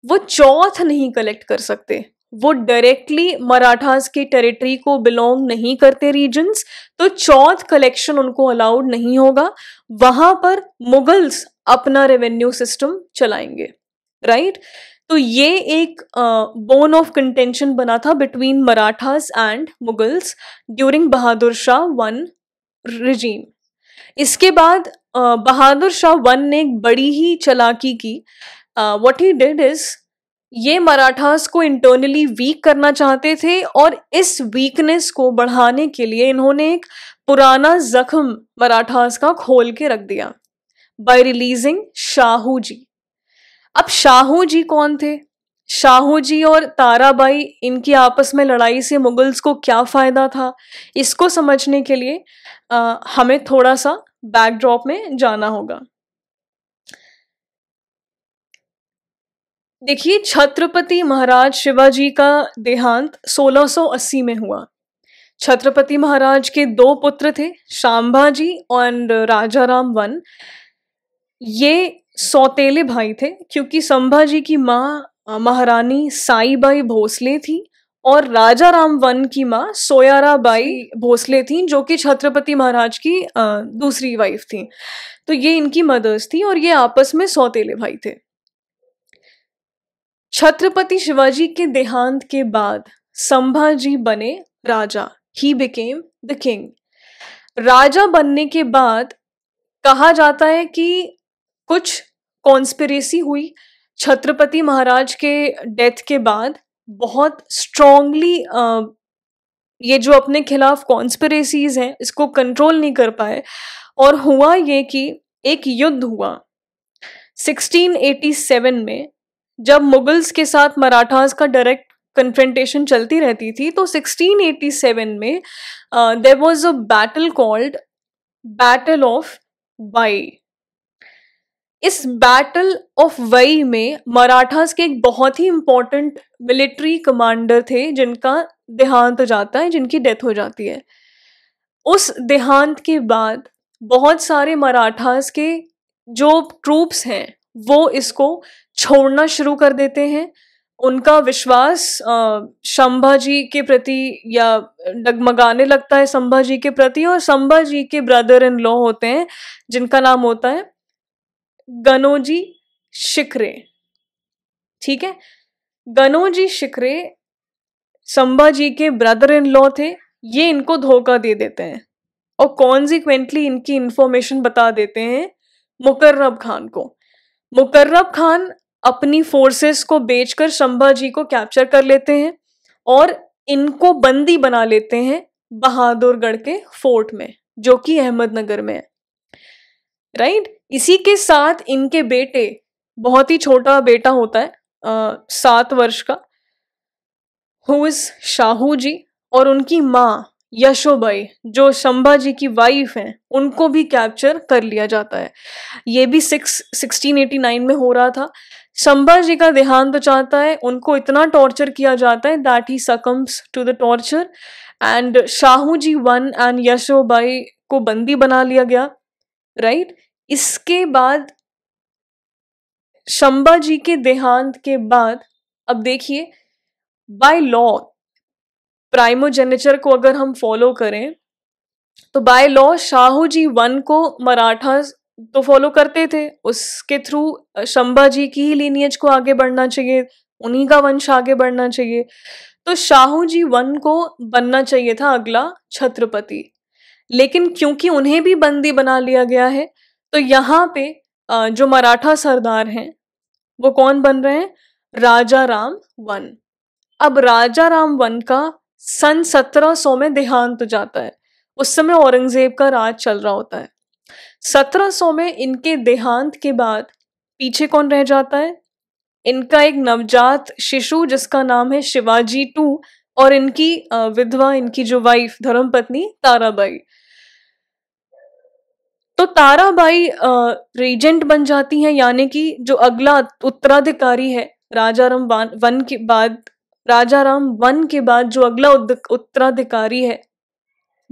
वो चौथ नहीं कलेक्ट कर सकते वो डायरेक्टली मराठास की टेरिटरी को बिलोंग नहीं करते रीजन्स तो चौथ कलेक्शन उनको अलाउड नहीं होगा वहां पर मुगल्स अपना रेवेन्यू सिस्टम चलाएंगे राइट तो ये एक बोन ऑफ कंटेंशन बना था between Marathas and Mughals during Bahadur Shah one regime इसके बाद बहादुर शाह वन ने एक बड़ी ही चलाकी की वट ही डिड इज ये मराठास को इंटरनली वीक करना चाहते थे और इस वीकनेस को बढ़ाने के लिए इन्होंने एक पुराना जख्म मराठास का खोल के रख दिया बाय रिलीजिंग शाहू जी अब शाहू जी कौन थे शाहू जी और ताराबाई इनकी आपस में लड़ाई से मुगल्स को क्या फ़ायदा था इसको समझने के लिए आ, uh, हमें थोड़ा सा बैकड्रॉप में जाना होगा देखिए छत्रपति महाराज शिवाजी का देहांत 1680 में हुआ छत्रपति महाराज के दो पुत्र थे शाम्भाजी और राम वन ये सौतेले भाई थे क्योंकि संभाजी की माँ महारानी साईबाई भोसले थी और राजा राम वन की माँ सोयाराबाई भोसले थी जो कि छत्रपति महाराज की दूसरी वाइफ थी तो ये इनकी मदर्स थी और ये आपस में सौतेले भाई थे छत्रपति शिवाजी के देहांत के बाद संभाजी बने राजा ही बिकेम द किंग राजा बनने के बाद कहा जाता है कि कुछ कॉन्स्पिरेसी हुई छत्रपति महाराज के डेथ के बाद बहुत स्ट्रांगली ये जो अपने खिलाफ कॉन्स्पिरेसीज हैं इसको कंट्रोल नहीं कर पाए और हुआ ये कि एक युद्ध हुआ 1687 में जब मुगल्स के साथ मराठास का डायरेक्ट कन्फ्रेंटेशन चलती रहती थी तो 1687 में there was a battle called battle of Wai इस बैटल ऑफ वई में मराठास के एक बहुत ही इंपॉर्टेंट मिलिट्री कमांडर थे जिनका देहांत हो जाता है जिनकी डेथ हो जाती है उस देहांत के बाद बहुत सारे मराठास के जो ट्रूप्स हैं वो इसको छोड़ना शुरू कर देते हैं उनका विश्वास शंभा के प्रति या डगमगाने लगता है संभाजी के प्रति और संभाजी के ब्रदर इन लॉ होते हैं जिनका नाम होता है गनोजी शिखरे ठीक है गनोजी शिखरे संभाजी के ब्रदर इन लॉ थे ये इनको धोखा दे देते हैं और कॉन्सिक्वेंटली इनकी इंफॉर्मेशन बता देते हैं मुकर्रब खान को मुकर्रब खान अपनी फोर्सेस को बेचकर संभाजी को कैप्चर कर लेते हैं और इनको बंदी बना लेते हैं बहादुरगढ़ के फोर्ट में जो कि अहमदनगर में है राइट right? इसी के साथ इनके बेटे बहुत ही छोटा बेटा होता है सात वर्ष का हु इज शाहू जी और उनकी माँ यशोबाई जो संभाजी की वाइफ हैं उनको भी कैप्चर कर लिया जाता है ये भी सिक्स सिक्सटीन एटी नाइन में हो रहा था शंभा जी का देहांत चाहता जाता है उनको इतना टॉर्चर किया जाता है that he succumbs to the torture and Shahu ji one and Yesubai को बंदी बना लिया गया राइट right? इसके बाद शंबा जी के देहांत के बाद अब देखिए बाय लॉ प्राइमोजेनेचर को अगर हम फॉलो करें तो by law Shahu ji one को मराठा तो फॉलो करते थे उसके थ्रू शंबा जी की ही लीनियज को आगे बढ़ना चाहिए उन्हीं का वंश आगे बढ़ना चाहिए तो शाहू जी वन को बनना चाहिए था अगला छत्रपति लेकिन क्योंकि उन्हें भी बंदी बना लिया गया है तो यहाँ पे जो मराठा सरदार हैं वो कौन बन रहे हैं राजा राम वन अब राजा राम वन का सन 1700 में देहांत हो जाता है उस समय औरंगजेब का राज चल रहा होता है 1700 में इनके देहांत के बाद पीछे कौन रह जाता है इनका एक नवजात शिशु जिसका नाम है शिवाजी टू और इनकी विधवा इनकी जो वाइफ धर्मपत्नी ताराबाई तो ताराबाई रेजेंट बन जाती हैं यानी कि जो अगला उत्तराधिकारी है राजा राम वन के बाद राजा राम वन के बाद जो अगला उत्तराधिकारी है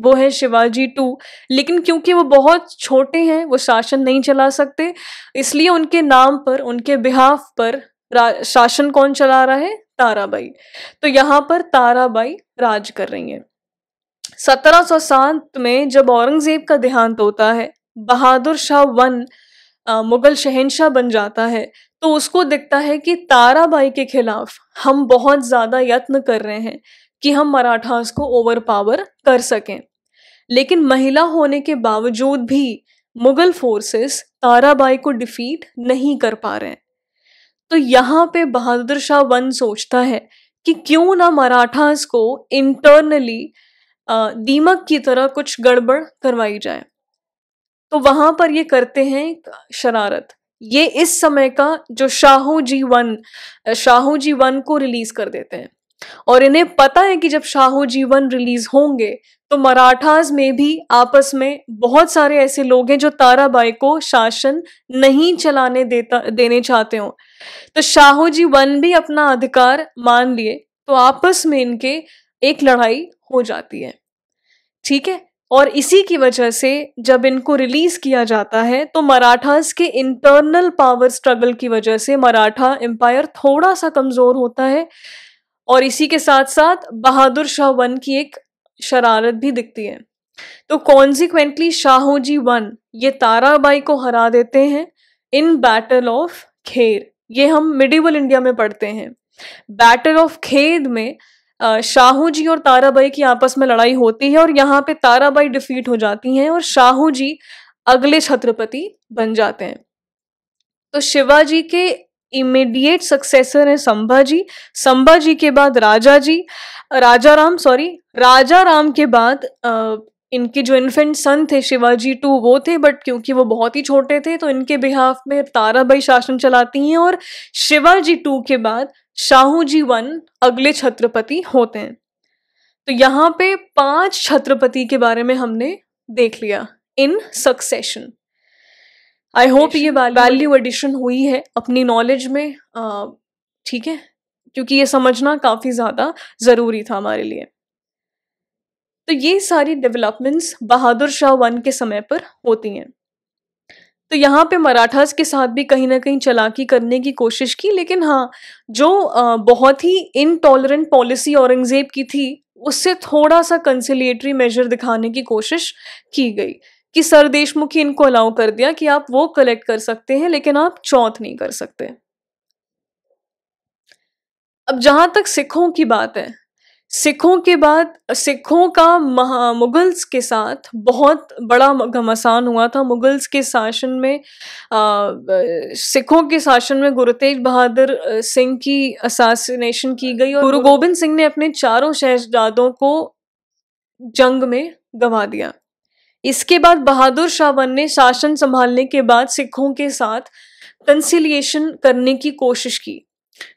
वो है शिवाजी टू लेकिन क्योंकि वो बहुत छोटे हैं वो शासन नहीं चला सकते इसलिए उनके नाम पर उनके बिहाफ पर शासन कौन चला रहा है ताराबाई तो यहाँ पर ताराबाई राज कर रही है सत्रह सौ सात में जब औरंगजेब का देहांत होता है बहादुर शाह वन मुगल शहनशाह बन जाता है तो उसको दिखता है कि ताराबाई के खिलाफ हम बहुत ज़्यादा यत्न कर रहे हैं कि हम मराठास को ओवर पावर कर सकें लेकिन महिला होने के बावजूद भी मुगल फोर्सेस ताराबाई को डिफीट नहीं कर पा रहे हैं तो यहाँ पे बहादुर शाह वन सोचता है कि क्यों ना मराठास को इंटरनली दीमक की तरह कुछ गड़बड़ करवाई जाए तो वहां पर ये करते हैं शरारत ये इस समय का जो शाहू जी वन शाहू जी वन को रिलीज कर देते हैं और इन्हें पता है कि जब शाहू जी वन रिलीज होंगे तो मराठास में भी आपस में बहुत सारे ऐसे लोग हैं जो ताराबाई को शासन नहीं चलाने देता देने चाहते हो तो शाहू जी वन भी अपना अधिकार मान लिए तो आपस में इनके एक लड़ाई हो जाती है ठीक है और इसी की वजह से जब इनको रिलीज किया जाता है तो मराठास के इंटरनल पावर स्ट्रगल की वजह से मराठा एम्पायर थोड़ा सा कमजोर होता है और इसी के साथ साथ बहादुर शाह वन की एक शरारत भी दिखती है तो कॉन्सिक्वेंटली शाहोजी वन ये ताराबाई को हरा देते हैं इन बैटल ऑफ खेर ये हम मिडिवल इंडिया में पढ़ते हैं बैटल ऑफ खेद में शाहू जी और ताराबाई की आपस में लड़ाई होती है और यहाँ पे ताराबाई डिफीट हो जाती हैं और शाहू जी अगले छत्रपति बन जाते हैं तो शिवाजी के इमीडिएट सक्सेसर हैं संभाजी संभाजी के बाद Raja ji Rajaram sorry Rajaram के बाद आ, इनके जो इन्फेंट सन थे शिवाजी टू वो थे बट क्योंकि वो बहुत ही छोटे थे तो इनके बिहाफ में ताराबाई शासन चलाती हैं और शिवाजी टू के बाद शाहू जी वन अगले छत्रपति होते हैं तो यहाँ पे पांच छत्रपति के बारे में हमने देख लिया इन सक्सेशन आई होप ये वैल्यू एडिशन हुई है अपनी नॉलेज में ठीक है क्योंकि ये समझना काफ़ी ज़्यादा ज़रूरी था हमारे लिए तो ये सारी डेवलपमेंट्स बहादुर शाह वन के समय पर होती हैं तो यहाँ पे मराठास के साथ भी कहीं ना कहीं चलाकी करने की कोशिश की लेकिन हाँ जो बहुत ही इनटॉलरेंट पॉलिसी औरंगज़ेब की थी उससे थोड़ा सा कंसिलिएटरी मेजर दिखाने की कोशिश की गई कि सर देशमुखी इनको अलाउ कर दिया कि आप वो कलेक्ट कर सकते हैं लेकिन आप चौथ नहीं कर सकते अब जहां तक सिखों की बात है सिखों के बाद सिखों का महा मुगल्स के साथ बहुत बड़ा घमासान हुआ था मुगल्स के शासन में सिखों के शासन में गुरु तेग बहादुर सिंह की असासिनेशन की गई और गुरु गोविंद सिंह ने अपने चारों शहजादों को जंग में गंवा दिया इसके बाद बहादुर शाहवन ने शासन संभालने के बाद सिखों के साथ कंसिलिएशन करने की कोशिश की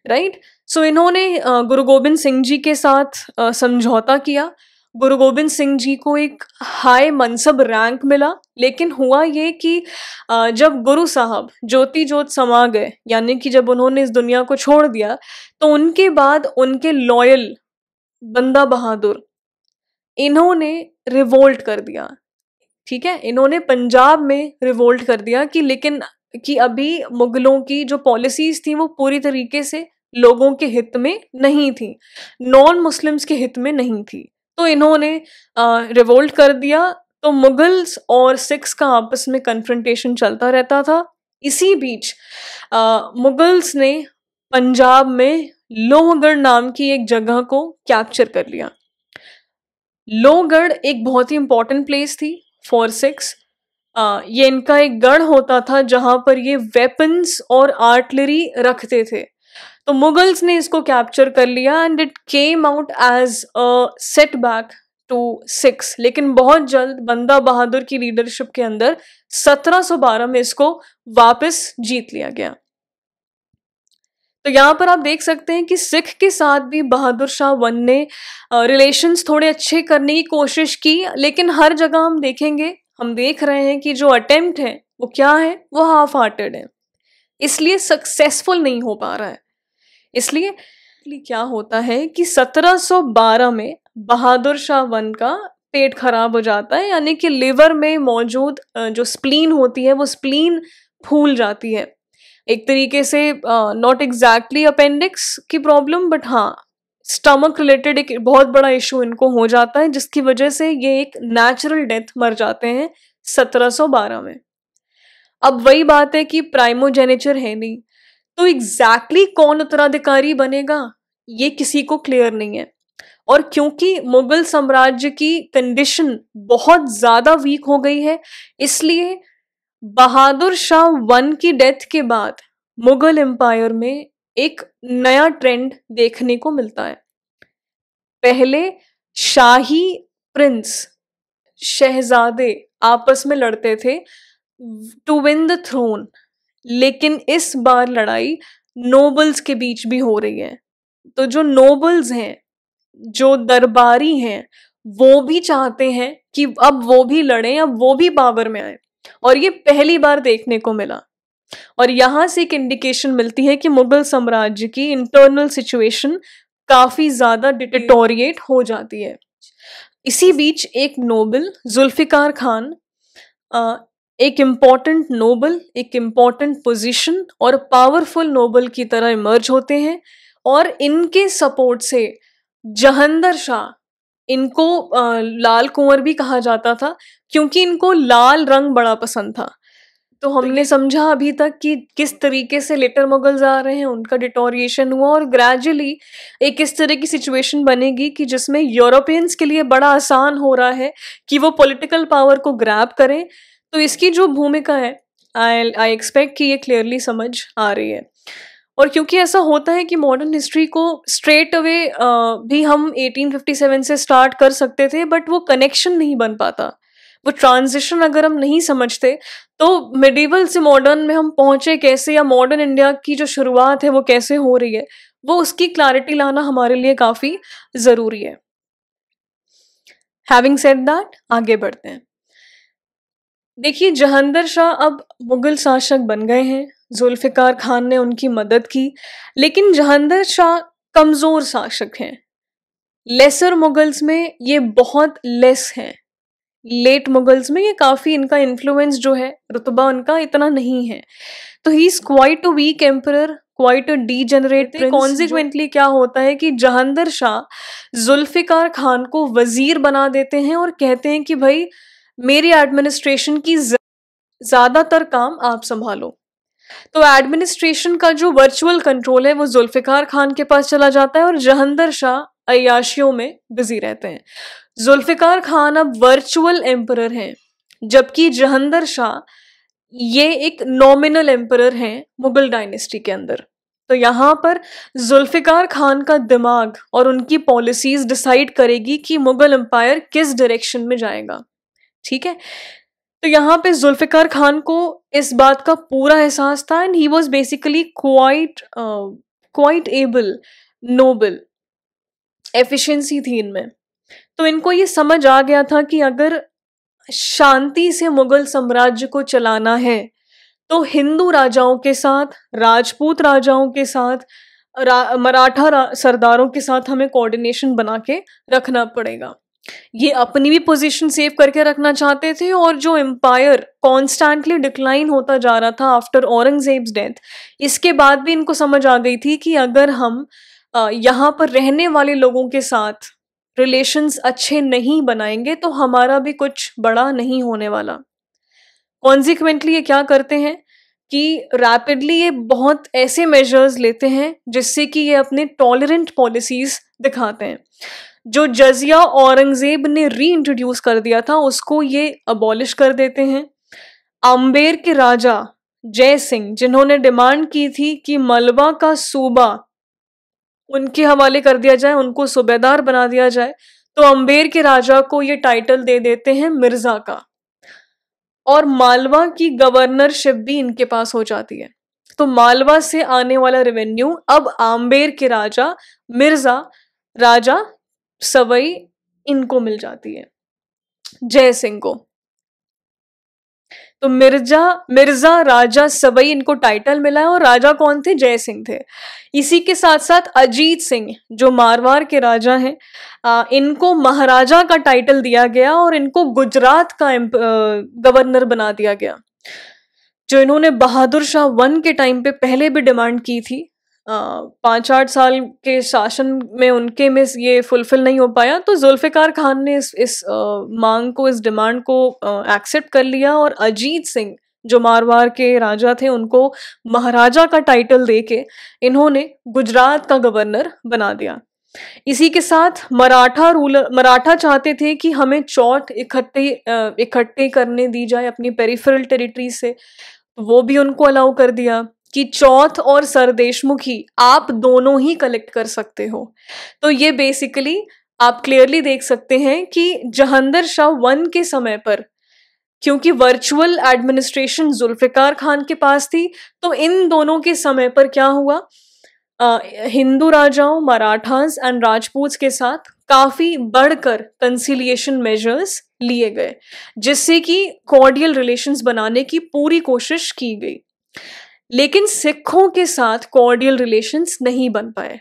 राइट सो so, इन्होंने गुरु गोबिंद सिंह जी के साथ समझौता किया गुरु गोबिंद सिंह जी को एक हाई मनसब रैंक मिला लेकिन हुआ ये कि जब गुरु साहब ज्योति ज्योत समा गए यानी कि जब उन्होंने इस दुनिया को छोड़ दिया तो उनके बाद उनके लॉयल बंदा बहादुर इन्होंने रिवोल्ट कर दिया ठीक है इन्होंने पंजाब में रिवोल्ट कर दिया कि लेकिन कि अभी मुगलों की जो पॉलिसीज थी वो पूरी तरीके से लोगों के हित में नहीं थी नॉन मुस्लिम्स के हित में नहीं थी तो इन्होंने रिवोल्ट कर दिया तो मुगल्स और सिख्स का आपस में कन्फ्रंटेशन चलता रहता था इसी बीच आ, मुगल्स ने पंजाब में लोहगढ़ नाम की एक जगह को कैप्चर कर लिया लोहगढ़ एक बहुत ही इंपॉर्टेंट प्लेस थी फोर सिक्स ये इनका एक गढ़ होता था जहाँ पर ये वेपन्स और आर्टलरी रखते थे तो मुगल्स ने इसको कैप्चर कर लिया and it came out as a setback to Sikhs लेकिन बहुत जल्द बंदा बहादुर की लीडरशिप के अंदर 1712 में इसको वापस जीत लिया गया तो यहाँ पर आप देख सकते हैं कि सिख के साथ भी बहादुर शाह वन ने रिलेशंस थोड़े अच्छे करने की कोशिश की लेकिन हर जगह हम देखेंगे हम देख रहे हैं कि जो अटेम्प्ट है वो क्या है वो हाफ हार्टेड है इसलिए सक्सेसफुल नहीं हो पा रहा है इसलिए क्या होता है कि 1712 में बहादुर शाह वन का पेट खराब हो जाता है यानी कि लिवर में मौजूद जो स्प्लीन होती है वो स्प्लीन फूल जाती है एक तरीके से नॉट एग्जैक्टली अपेंडिक्स की प्रॉब्लम बट हाँ स्टमक रिलेटेड एक बहुत बड़ा इशू इनको हो जाता है जिसकी वजह से ये एक नेचुरल डेथ मर जाते हैं 1712 में अब वही बात है कि प्राइमोजेनेचर है नहीं तो एग्जैक्टली exactly कौन उत्तराधिकारी बनेगा ये किसी को क्लियर नहीं है और क्योंकि मुगल साम्राज्य की कंडीशन बहुत ज़्यादा वीक हो गई है इसलिए बहादुर शाह वन की डेथ के बाद मुगल एम्पायर में एक नया ट्रेंड देखने को मिलता है पहले शाही प्रिंस शहजादे आपस में लड़ते थे टू विन द थ्रोन लेकिन इस बार लड़ाई नोबल्स के बीच भी हो रही है तो जो नोबल्स हैं जो दरबारी हैं वो भी चाहते हैं कि अब वो भी लड़ें अब वो भी पावर में आए और ये पहली बार देखने को मिला और यहां से एक इंडिकेशन मिलती है कि मुगल साम्राज्य की इंटरनल सिचुएशन काफ़ी ज़्यादा डिटेटोरिएट हो जाती है इसी बीच एक नोबल जुल्फ़िकार खान एक इम्पॉर्टेंट नोबल एक इम्पॉर्टेंट पोजीशन और पावरफुल नोबल की तरह इमर्ज होते हैं और इनके सपोर्ट से जहंदर शाह इनको लाल कुंवर भी कहा जाता था क्योंकि इनको लाल रंग बड़ा पसंद था तो, तो हमने समझा अभी तक कि किस तरीके से लेटर मुगल्स आ रहे हैं उनका डिटोरिएशन हुआ और ग्रेजुअली एक इस तरह की सिचुएशन बनेगी कि जिसमें यूरोपियंस के लिए बड़ा आसान हो रहा है कि वो पॉलिटिकल पावर को ग्रैब करें तो इसकी जो भूमिका है आई आई एक्सपेक्ट कि ये क्लियरली समझ आ रही है और क्योंकि ऐसा होता है कि मॉडर्न हिस्ट्री को स्ट्रेट अवे भी हम 1857 से स्टार्ट कर सकते थे बट वो कनेक्शन नहीं बन पाता वो ट्रांजिशन अगर हम नहीं समझते तो मिडिवल से मॉडर्न में हम पहुंचे कैसे या मॉडर्न इंडिया की जो शुरुआत है वो कैसे हो रही है वो उसकी क्लैरिटी लाना हमारे लिए काफ़ी ज़रूरी है हैविंग सेड दैट आगे बढ़ते हैं देखिए जहंदर शाह अब मुगल शासक बन गए हैं जुल्फ़िकार खान ने उनकी मदद की लेकिन जहांगीर शाह कमज़ोर शासक हैं लेसर मुगल्स में ये बहुत लेस हैं लेट मुगल्स में ये काफ़ी इनका इन्फ्लुएंस जो है रुतबा उनका इतना नहीं है तो he is quite a weak emperor quite a degenerate consequently क्या होता है कि जहांदर शाह जुल्फ़िकार खान को वज़ीर बना देते हैं और कहते हैं कि भाई मेरी एडमिनिस्ट्रेशन की ज़्यादातर काम आप संभालो तो एडमिनिस्ट्रेशन का जो वर्चुअल कंट्रोल है वो जुल्फ़िकार खान के पास चला जाता है और जहंदर शाह अयाशियों में बिजी रहते हैं जुल्फ़िकार खान अब वर्चुअल एम्परर हैं जबकि जहंदर शाह ये एक नॉमिनल एम्परर हैं मुगल डायनेस्टी के अंदर तो यहाँ पर जुल्फ़िकार खान का दिमाग और उनकी पॉलिसीज़ डिसाइड करेगी कि मुग़ल एम्पायर किस डायरेक्शन में जाएगा ठीक है तो यहाँ पे जुल्फिकार खान को इस बात का पूरा एहसास था and he was basically quite quite able noble efficiency थी इनमें तो इनको ये समझ आ गया था कि अगर शांति से मुगल साम्राज्य को चलाना है तो हिंदू राजाओं के साथ राजपूत राजाओं के साथ रा, मराठा रा, सरदारों के साथ हमें कोऑर्डिनेशन बना के रखना पड़ेगा ये अपनी भी पोजीशन सेव करके रखना चाहते थे और जो एम्पायर कॉन्स्टेंटली डिक्लाइन होता जा रहा था आफ्टर औरंगजेब्स डेथ इसके बाद भी इनको समझ आ गई थी कि अगर हम यहाँ पर रहने वाले लोगों के साथ रिलेशंस अच्छे नहीं बनाएंगे तो हमारा भी कुछ बड़ा नहीं होने वाला कॉन्सिक्वेंटली ये क्या करते हैं कि रैपिडली ये बहुत ऐसे मेजर्स लेते हैं जिससे कि ये अपने टॉलरेंट पॉलिसीज़ दिखाते हैं जो जजिया औरंगजेब ने री इंट्रोड्यूस कर दिया था उसको ये अबॉलिश कर देते हैं आम्बेर के राजा जय सिंह जिन्होंने डिमांड की थी कि मलबा का सूबा उनके हवाले कर दिया जाए उनको सूबेदार बना दिया जाए तो अम्बेर के राजा को ये टाइटल दे देते हैं मिर्जा का और मालवा की गवर्नरशिप भी इनके पास हो जाती है तो मालवा से आने वाला रेवेन्यू अब आम्बेर के राजा मिर्जा राजा सवई इनको मिल जाती है जय सिंह को तो मिर्जा मिर्जा राजा सवई इनको टाइटल मिला है और राजा कौन थे जय सिंह थे इसी के साथ साथ अजीत सिंह जो मारवाड़ के राजा हैं इनको महाराजा का टाइटल दिया गया और इनको गुजरात का गवर्नर बना दिया गया जो इन्होंने बहादुर शाह वन के टाइम पे पहले भी डिमांड की थी पाँच आठ साल के शासन में उनके में ये फुलफिल नहीं हो पाया तो जुल्फ़िकार खान ने इस इस आ, मांग को इस डिमांड को एक्सेप्ट कर लिया और अजीत सिंह जो मारवाड़ के राजा थे उनको महाराजा का टाइटल दे के इन्होंने गुजरात का गवर्नर बना दिया इसी के साथ मराठा रूलर मराठा चाहते थे कि हमें चौथ इकट्ठे इकट्ठे करने दी जाए अपनी पेरिफेरल टेरिटरी से तो वो भी उनको अलाउ कर दिया कि चौथ और सरदेशमुखी आप दोनों ही कलेक्ट कर सकते हो तो ये बेसिकली आप क्लियरली देख सकते हैं कि जहंदर शाह वन के समय पर क्योंकि वर्चुअल एडमिनिस्ट्रेशन जुल्फिकार खान के पास थी तो इन दोनों के समय पर क्या हुआ आ, हिंदू राजाओं मराठास एंड राजपूत के साथ काफ़ी बढ़कर कंसिलिएशन मेजर्स लिए गए जिससे कि कॉर्डियल रिलेशंस बनाने की पूरी कोशिश की गई लेकिन सिखों के साथ कॉर्डियल रिलेशंस नहीं बन पाए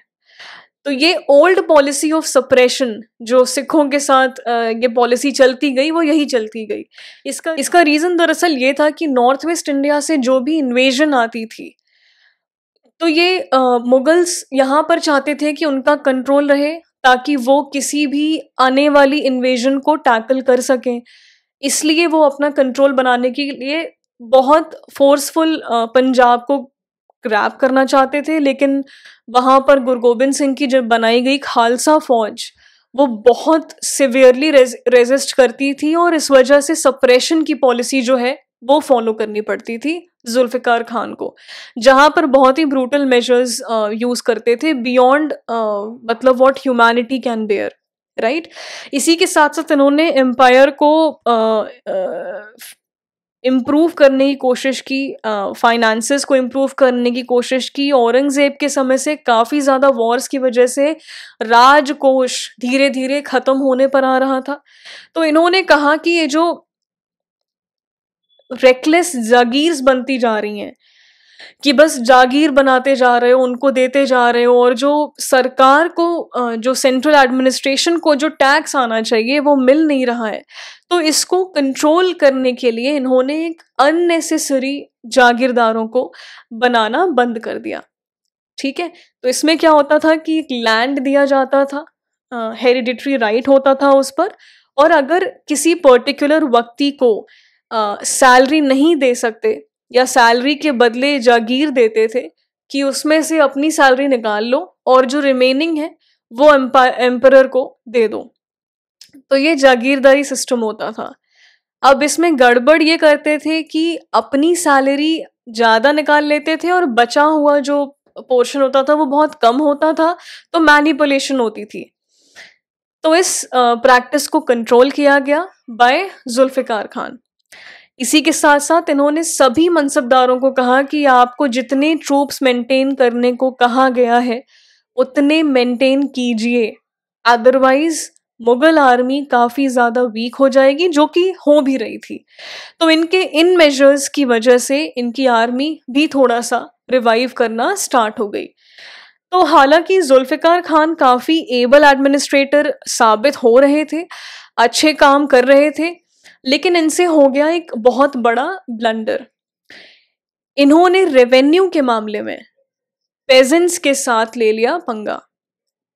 तो ये ओल्ड पॉलिसी ऑफ सप्रेशन जो सिखों के साथ ये पॉलिसी चलती गई वो यही चलती गई इसका इसका रीज़न दरअसल ये था कि नॉर्थ वेस्ट इंडिया से जो भी इन्वेजन आती थी तो ये मुगल्स यहाँ पर चाहते थे कि उनका कंट्रोल रहे ताकि वो किसी भी आने वाली इन्वेजन को टैकल कर सकें इसलिए वो अपना कंट्रोल बनाने के लिए बहुत फोर्सफुल पंजाब को क्रैप करना चाहते थे लेकिन वहाँ पर गुरु गोबिंद सिंह की जब बनाई गई खालसा फौज वो बहुत सिवियरली रेजिस्ट करती थी और इस वजह से सप्रेशन की पॉलिसी जो है वो फॉलो करनी पड़ती थी जुल्फ़िकार खान को जहाँ पर बहुत ही ब्रूटल मेजर्स यूज़ करते थे बियॉन्ड मतलब what humanity can bear right इसी के साथ साथ इन्होंने एम्पायर को इम्प्रूव करने की कोशिश की फाइनेंसेस को इम्प्रूव करने की कोशिश की औरंगज़ेब के समय से काफ़ी ज़्यादा वॉर्स की वजह से राजकोष धीरे धीरे ख़त्म होने पर आ रहा था तो इन्होंने कहा कि ये जो रेकलेस जागीर्स बनती जा रही हैं कि बस जागीर बनाते जा रहे हो उनको देते जा रहे हो और जो सरकार को जो सेंट्रल एडमिनिस्ट्रेशन को जो टैक्स आना चाहिए वो मिल नहीं रहा है तो इसको कंट्रोल करने के लिए इन्होंने एक अननेसेसरी जागीरदारों को बनाना बंद कर दिया ठीक है तो इसमें क्या होता था कि एक लैंड दिया जाता था हेरिडिटरी राइट right होता था उस पर और अगर किसी पर्टिकुलर व्यक्ति को सैलरी नहीं दे सकते या सैलरी के बदले जागीर देते थे कि उसमें से अपनी सैलरी निकाल लो और जो रिमेनिंग है वो एम्पर को दे दो तो ये जागीरदारी सिस्टम होता था अब इसमें गड़बड़ ये करते थे कि अपनी सैलरी ज़्यादा निकाल लेते थे और बचा हुआ जो पोर्शन होता था वो बहुत कम होता था तो मैनिपुलेशन होती थी तो इस प्रैक्टिस को कंट्रोल किया गया बाय जुल्फ़िकार खान इसी के साथ साथ इन्होंने सभी मनसबदारों को कहा कि आपको जितने ट्रूप्स मेंटेन करने को कहा गया है उतने मेंटेन कीजिए अदरवाइज मुगल आर्मी काफ़ी ज़्यादा वीक हो जाएगी जो कि हो भी रही थी तो इनके इन मेजर्स की वजह से इनकी आर्मी भी थोड़ा सा रिवाइव करना स्टार्ट हो गई तो हालांकि जुल्फ़िकार खान काफ़ी एबल एडमिनिस्ट्रेटर साबित हो रहे थे अच्छे काम कर रहे थे लेकिन इनसे हो गया एक बहुत बड़ा ब्लंडर इन्होंने रेवेन्यू के मामले में पेजेंट्स के साथ ले लिया पंगा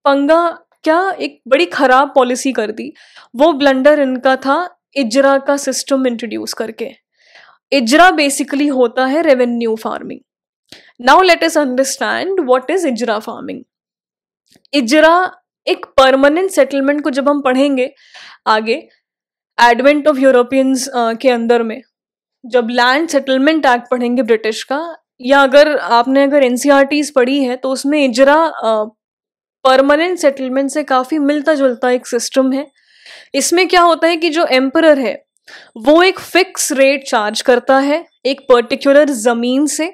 पंगा क्या एक बड़ी ख़राब पॉलिसी कर दी वो ब्लंडर इनका था इजरा का सिस्टम इंट्रोड्यूस करके इजरा बेसिकली होता है revenue farming now let us understand what is ijara farming ijara एक परमानेंट सेटलमेंट को जब हम पढ़ेंगे आगे एडवेंट ऑफ यूरोपियंस के अंदर में जब लैंड सेटलमेंट एक्ट पढ़ेंगे ब्रिटिश का या अगर आपने अगर एन e पढ़ी है तो उसमें इजरा परमानेंट uh, सेटलमेंट से काफ़ी मिलता जुलता एक सिस्टम है इसमें क्या होता है कि जो एम्पर है वो एक फिक्स रेट चार्ज करता है एक पर्टिकुलर ज़मीन से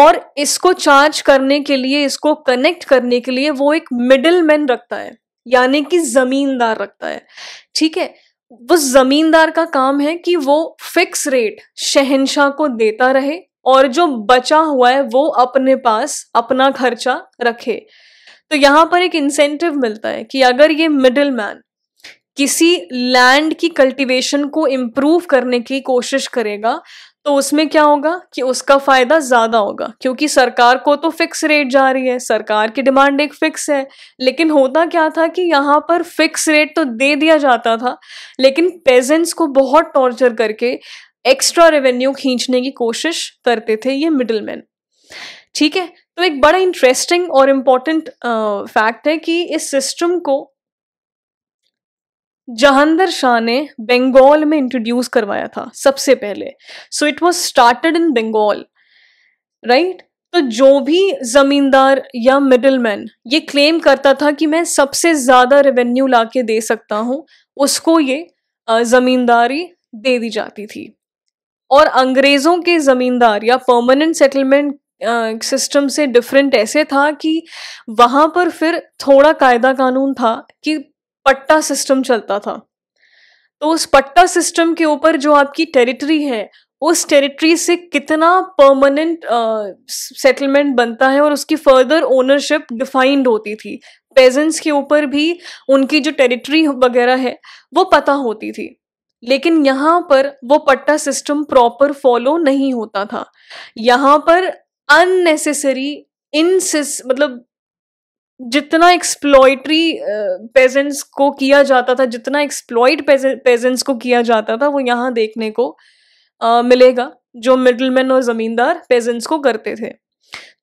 और इसको चार्ज करने के लिए इसको कनेक्ट करने के लिए वो एक मिडिल मैन रखता है यानी कि ज़मींदार रखता है ठीक है वो जमींदार का काम है कि वो फिक्स रेट शहनशाह को देता रहे और जो बचा हुआ है वो अपने पास अपना खर्चा रखे तो यहां पर एक इंसेंटिव मिलता है कि अगर ये मिडिल मैन किसी लैंड की कल्टीवेशन को इम्प्रूव करने की कोशिश करेगा तो उसमें क्या होगा कि उसका फायदा ज्यादा होगा क्योंकि सरकार को तो फिक्स रेट जा रही है सरकार की डिमांड एक फिक्स है लेकिन होता क्या था कि यहाँ पर फिक्स रेट तो दे दिया जाता था लेकिन पेजेंट्स को बहुत टॉर्चर करके एक्स्ट्रा रेवेन्यू खींचने की कोशिश करते थे ये मिडल मैन ठीक है तो एक बड़ा इंटरेस्टिंग और इम्पॉर्टेंट फैक्ट है कि इस सिस्टम को जहांदर शाह ने बंगाल में इंट्रोड्यूस करवाया था सबसे पहले so it was started in Bengal right तो जो भी जमींदार या मिडलमैन ये क्लेम करता था कि मैं सबसे ज्यादा रेवेन्यू ला के दे सकता हूँ उसको ये जमींदारी दे दी जाती थी और अंग्रेजों के जमींदार या परमानेंट सेटलमेंट सिस्टम से डिफरेंट ऐसे था कि वहां पर फिर थोड़ा कायदा कानून था कि पट्टा सिस्टम चलता था तो उस पट्टा सिस्टम के ऊपर जो आपकी टेरिटरी है उस टेरिटरी से कितना परमानेंट सेटलमेंट uh, बनता है और उसकी फर्दर ओनरशिप डिफाइंड होती थी पेजेंट्स के ऊपर भी उनकी जो टेरिटरी वगैरह है वो पता होती थी लेकिन यहाँ पर वो पट्टा सिस्टम प्रॉपर फॉलो नहीं होता था यहाँ पर अननेसेसरी इन मतलब जितना एक्सप्लॉयटरी पेजेंट्स को किया जाता था जितना एक्सप्लॉयड पेजेंट्स को किया जाता था वो यहाँ देखने को मिलेगा जो मिडलमैन और ज़मींदार पेजेंट्स को करते थे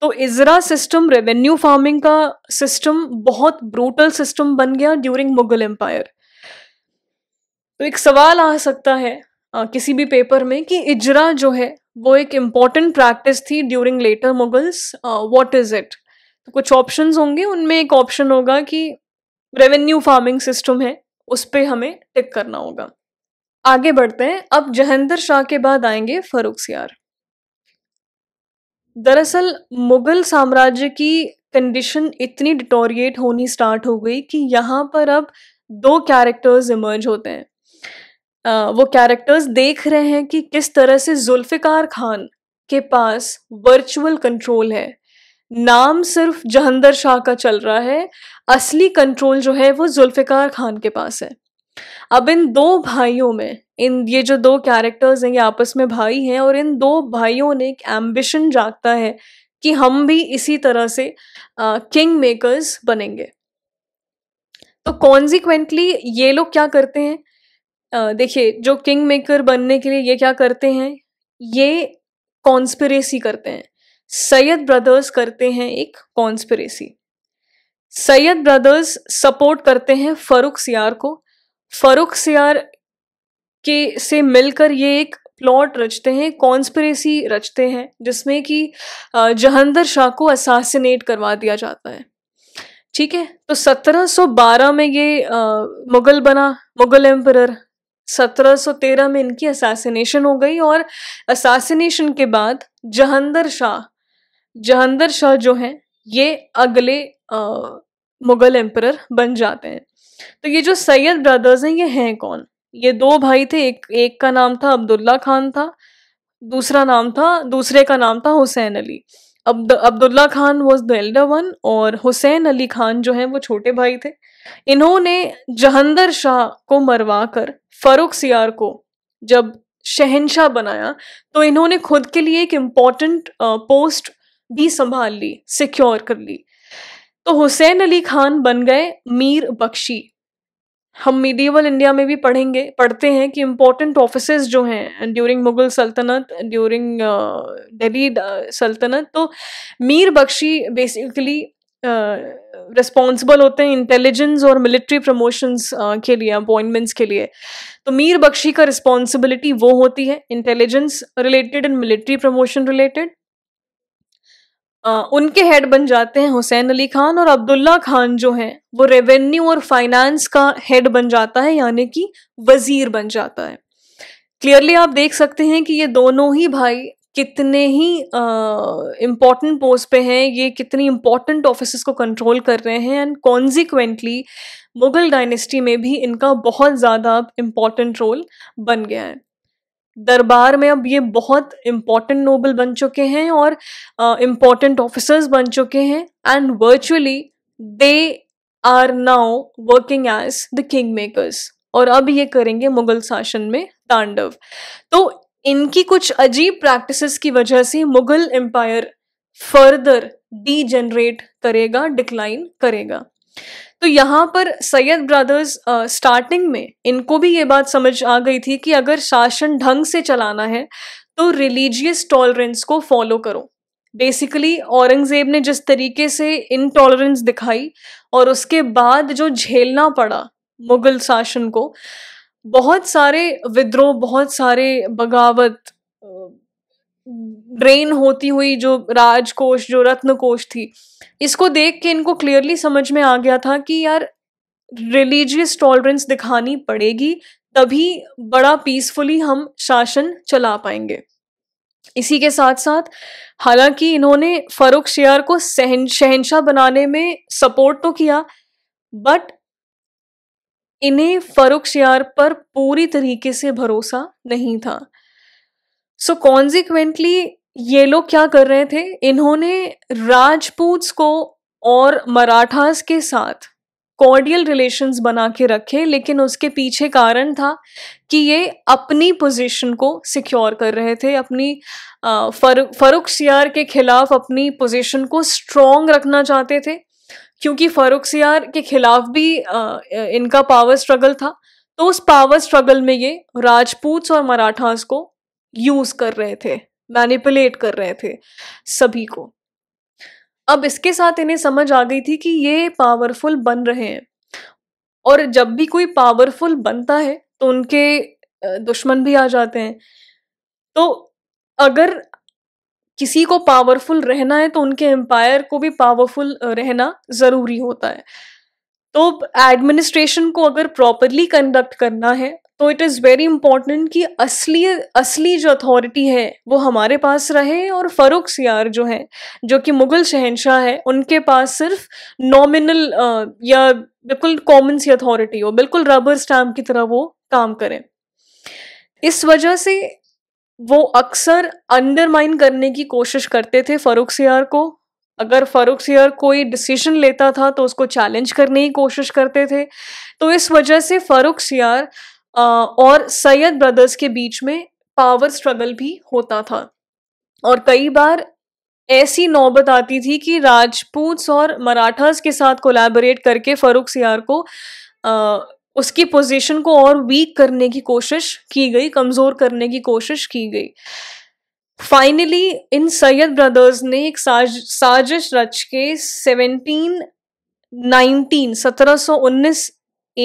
तो इजरा सिस्टम रेवेन्यू फार्मिंग का सिस्टम बहुत ब्रूटल सिस्टम बन गया ड्यूरिंग मुगल एम्पायर तो एक सवाल आ सकता है आ, किसी भी पेपर में कि इजरा जो है वो एक इम्पॉर्टेंट प्रैक्टिस थी during later Mughals what is it तो कुछ ऑप्शन होंगे उनमें एक ऑप्शन होगा कि रेवेन्यू फार्मिंग सिस्टम है उस पर हमें टिक करना होगा आगे बढ़ते हैं अब जहेंदर शाह के बाद आएंगे फरूख सियार दरअसल मुगल साम्राज्य की कंडीशन इतनी डिटोरिएट होनी स्टार्ट हो गई कि यहाँ पर अब दो कैरेक्टर्स इमर्ज होते हैं आ, वो कैरेक्टर्स देख रहे हैं कि किस तरह से जुल्फ़िकार खान के पास वर्चुअल कंट्रोल है नाम सिर्फ जहंदर शाह का चल रहा है असली कंट्रोल जो है वो जुल्फ़िकार खान के पास है अब इन दो भाइयों में इन ये जो दो कैरेक्टर्स हैं ये आपस में भाई हैं और इन दो भाइयों ने एक एम्बिशन जागता है कि हम भी इसी तरह से किंग मेकर्स बनेंगे तो कॉन्सिक्वेंटली ये लोग क्या करते हैं देखिए जो किंग मेकर बनने के लिए ये क्या करते हैं ये कॉन्स्पिरेसी करते हैं सैयद ब्रदर्स करते हैं एक कॉन्स्परेसी सैयद ब्रदर्स सपोर्ट करते हैं फरुख सियार को फरुख सियार के से मिलकर ये एक प्लॉट रचते हैं कॉन्स्परेसी रचते हैं जिसमें कि जहंदर शाह को असासिनेट करवा दिया जाता है ठीक है तो 1712 में ये आ, मुगल बना मुगल एम्पर 1713 में इनकी असासिनेशन हो गई और असासिनेशन के बाद जहंदर शाह जहांगीर शाह जो हैं ये अगले मुगल एम्पर बन जाते हैं तो ये जो सैयद ब्रदर्स हैं ये हैं कौन ये दो भाई थे एक एक का नाम था अब्दुल्ला खान था दूसरा नाम था दूसरे का नाम था हुसैन अली अब Abdullah Khan was the elder one और हुसैन अली खान जो हैं वो छोटे भाई थे इन्होंने जहंदर शाह को मरवा कर फरुख सियार को जब शहनशाह बनाया तो इन्होंने खुद के लिए एक इम्पॉर्टेंट पोस्ट uh, भी संभाल ली सिक्योर कर ली तो हुसैन अली खान बन गए मीर बख्शी हम मीडियवल इंडिया में भी पढ़ेंगे पढ़ते हैं कि इम्पोर्टेंट ऑफिस जो हैं ड्यूरिंग मुगल सल्तनत ड्यूरिंग दिल्ली सल्तनत तो मीर बख्शी बेसिकली रिस्पॉन्सिबल होते हैं इंटेलिजेंस और मिलिट्री प्रमोशंस के लिए अपॉइंटमेंट्स के लिए तो मीर बख्शी का रिस्पॉन्सिबिलिटी वो होती है intelligence related and military promotion related उनके हेड बन जाते हैं हुसैन अली खान और अब्दुल्ला खान जो हैं वो रेवेन्यू और फाइनेंस का हेड बन जाता है यानी कि वजीर बन जाता है क्लियरली आप देख सकते हैं कि ये दोनों ही भाई कितने ही इम्पॉर्टेंट पोस्ट पे हैं ये कितनी इम्पॉर्टेंट ऑफिस को कंट्रोल कर रहे हैं एंड कॉन्सिक्वेंटली मुगल डायनेस्टी में भी इनका बहुत ज़्यादा इम्पॉर्टेंट रोल बन गया है दरबार में अब ये बहुत इम्पॉर्टेंट नोबल बन चुके हैं और इम्पॉर्टेंट uh, ऑफिसर्स बन चुके हैं and virtually they are now working as the king makers और अब ये करेंगे मुगल शासन में तांडव तो इनकी कुछ अजीब प्रैक्टिसेस की वजह से मुगल एम्पायर फर्दर डी करेगा डिक्लाइन करेगा तो यहाँ पर सैयद ब्रदर्स स्टार्टिंग में इनको भी ये बात समझ आ गई थी कि अगर शासन ढंग से चलाना है तो रिलीजियस टॉलरेंस को फॉलो करो बेसिकली औरंगज़ेब ने जिस तरीके से इनटॉलरेंस दिखाई और उसके बाद जो झेलना पड़ा मुग़ल शासन को बहुत सारे विद्रोह बहुत सारे बगावत ड्रेन होती हुई जो राजकोष जो रत्नकोष थी इसको देख के इनको क्लियरली समझ में आ गया था कि यार रिलीजियस टॉलरेंस दिखानी पड़ेगी तभी बड़ा पीसफुली हम शासन चला पाएंगे इसी के साथ साथ हालांकि इन्होंने फरुख शेयर को सहन शहनशाह बनाने में सपोर्ट तो किया बट इन्हें फरुख शेयर पर पूरी तरीके से भरोसा नहीं था सो so, कॉन्सिक्वेंटली ये लोग क्या कर रहे थे इन्होंने राजपूत को और मराठास के साथ कॉर्डियल रिलेशंस बना के रखे लेकिन उसके पीछे कारण था कि ये अपनी पोजीशन को सिक्योर कर रहे थे अपनी फर फरुख सियार के खिलाफ अपनी पोजीशन को स्ट्रॉन्ग रखना चाहते थे क्योंकि फरुख सियार के खिलाफ भी आ, इनका पावर स्ट्रगल था तो उस पावर स्ट्रगल में ये राजपूत और मराठास को यूज़ कर रहे थे मैनिपुलेट कर रहे थे सभी को अब इसके साथ इन्हें समझ आ गई थी कि ये पावरफुल बन रहे हैं और जब भी कोई पावरफुल बनता है तो उनके दुश्मन भी आ जाते हैं तो अगर किसी को पावरफुल रहना है तो उनके एम्पायर को भी पावरफुल रहना ज़रूरी होता है तो एडमिनिस्ट्रेशन को अगर प्रॉपरली कंडक्ट करना है तो इट इज़ वेरी इंपॉर्टेंट कि असली असली जो अथॉरिटी है वो हमारे पास रहे और फ़ारूक सियार जो हैं जो कि मुग़ल शहनशाह है उनके पास सिर्फ नॉमिनल या बिल्कुल कॉमन सी अथॉरिटी हो बिल्कुल रबर स्टैम्प की तरह वो काम करें इस वजह से वो अक्सर अंडरमाइन करने की कोशिश करते थे फ़ारूक सियार को अगर फ़ारूक सियार कोई डिसीजन लेता था तो उसको चैलेंज करने की कोशिश करते थे तो इस वजह से फ़ारूक सियार और सैयद ब्रदर्स के बीच में पावर स्ट्रगल भी होता था और कई बार ऐसी नौबत आती थी कि राजपूत और मराठास के साथ कोलैबोरेट करके फरूख सियार को आ, उसकी पोजीशन को और वीक करने की कोशिश की गई कमज़ोर करने की कोशिश की गई फाइनली इन सैयद ब्रदर्स ने एक साज साजिश रच के सेवनटीन नाइनटीन सत्रह सौ उन्नीस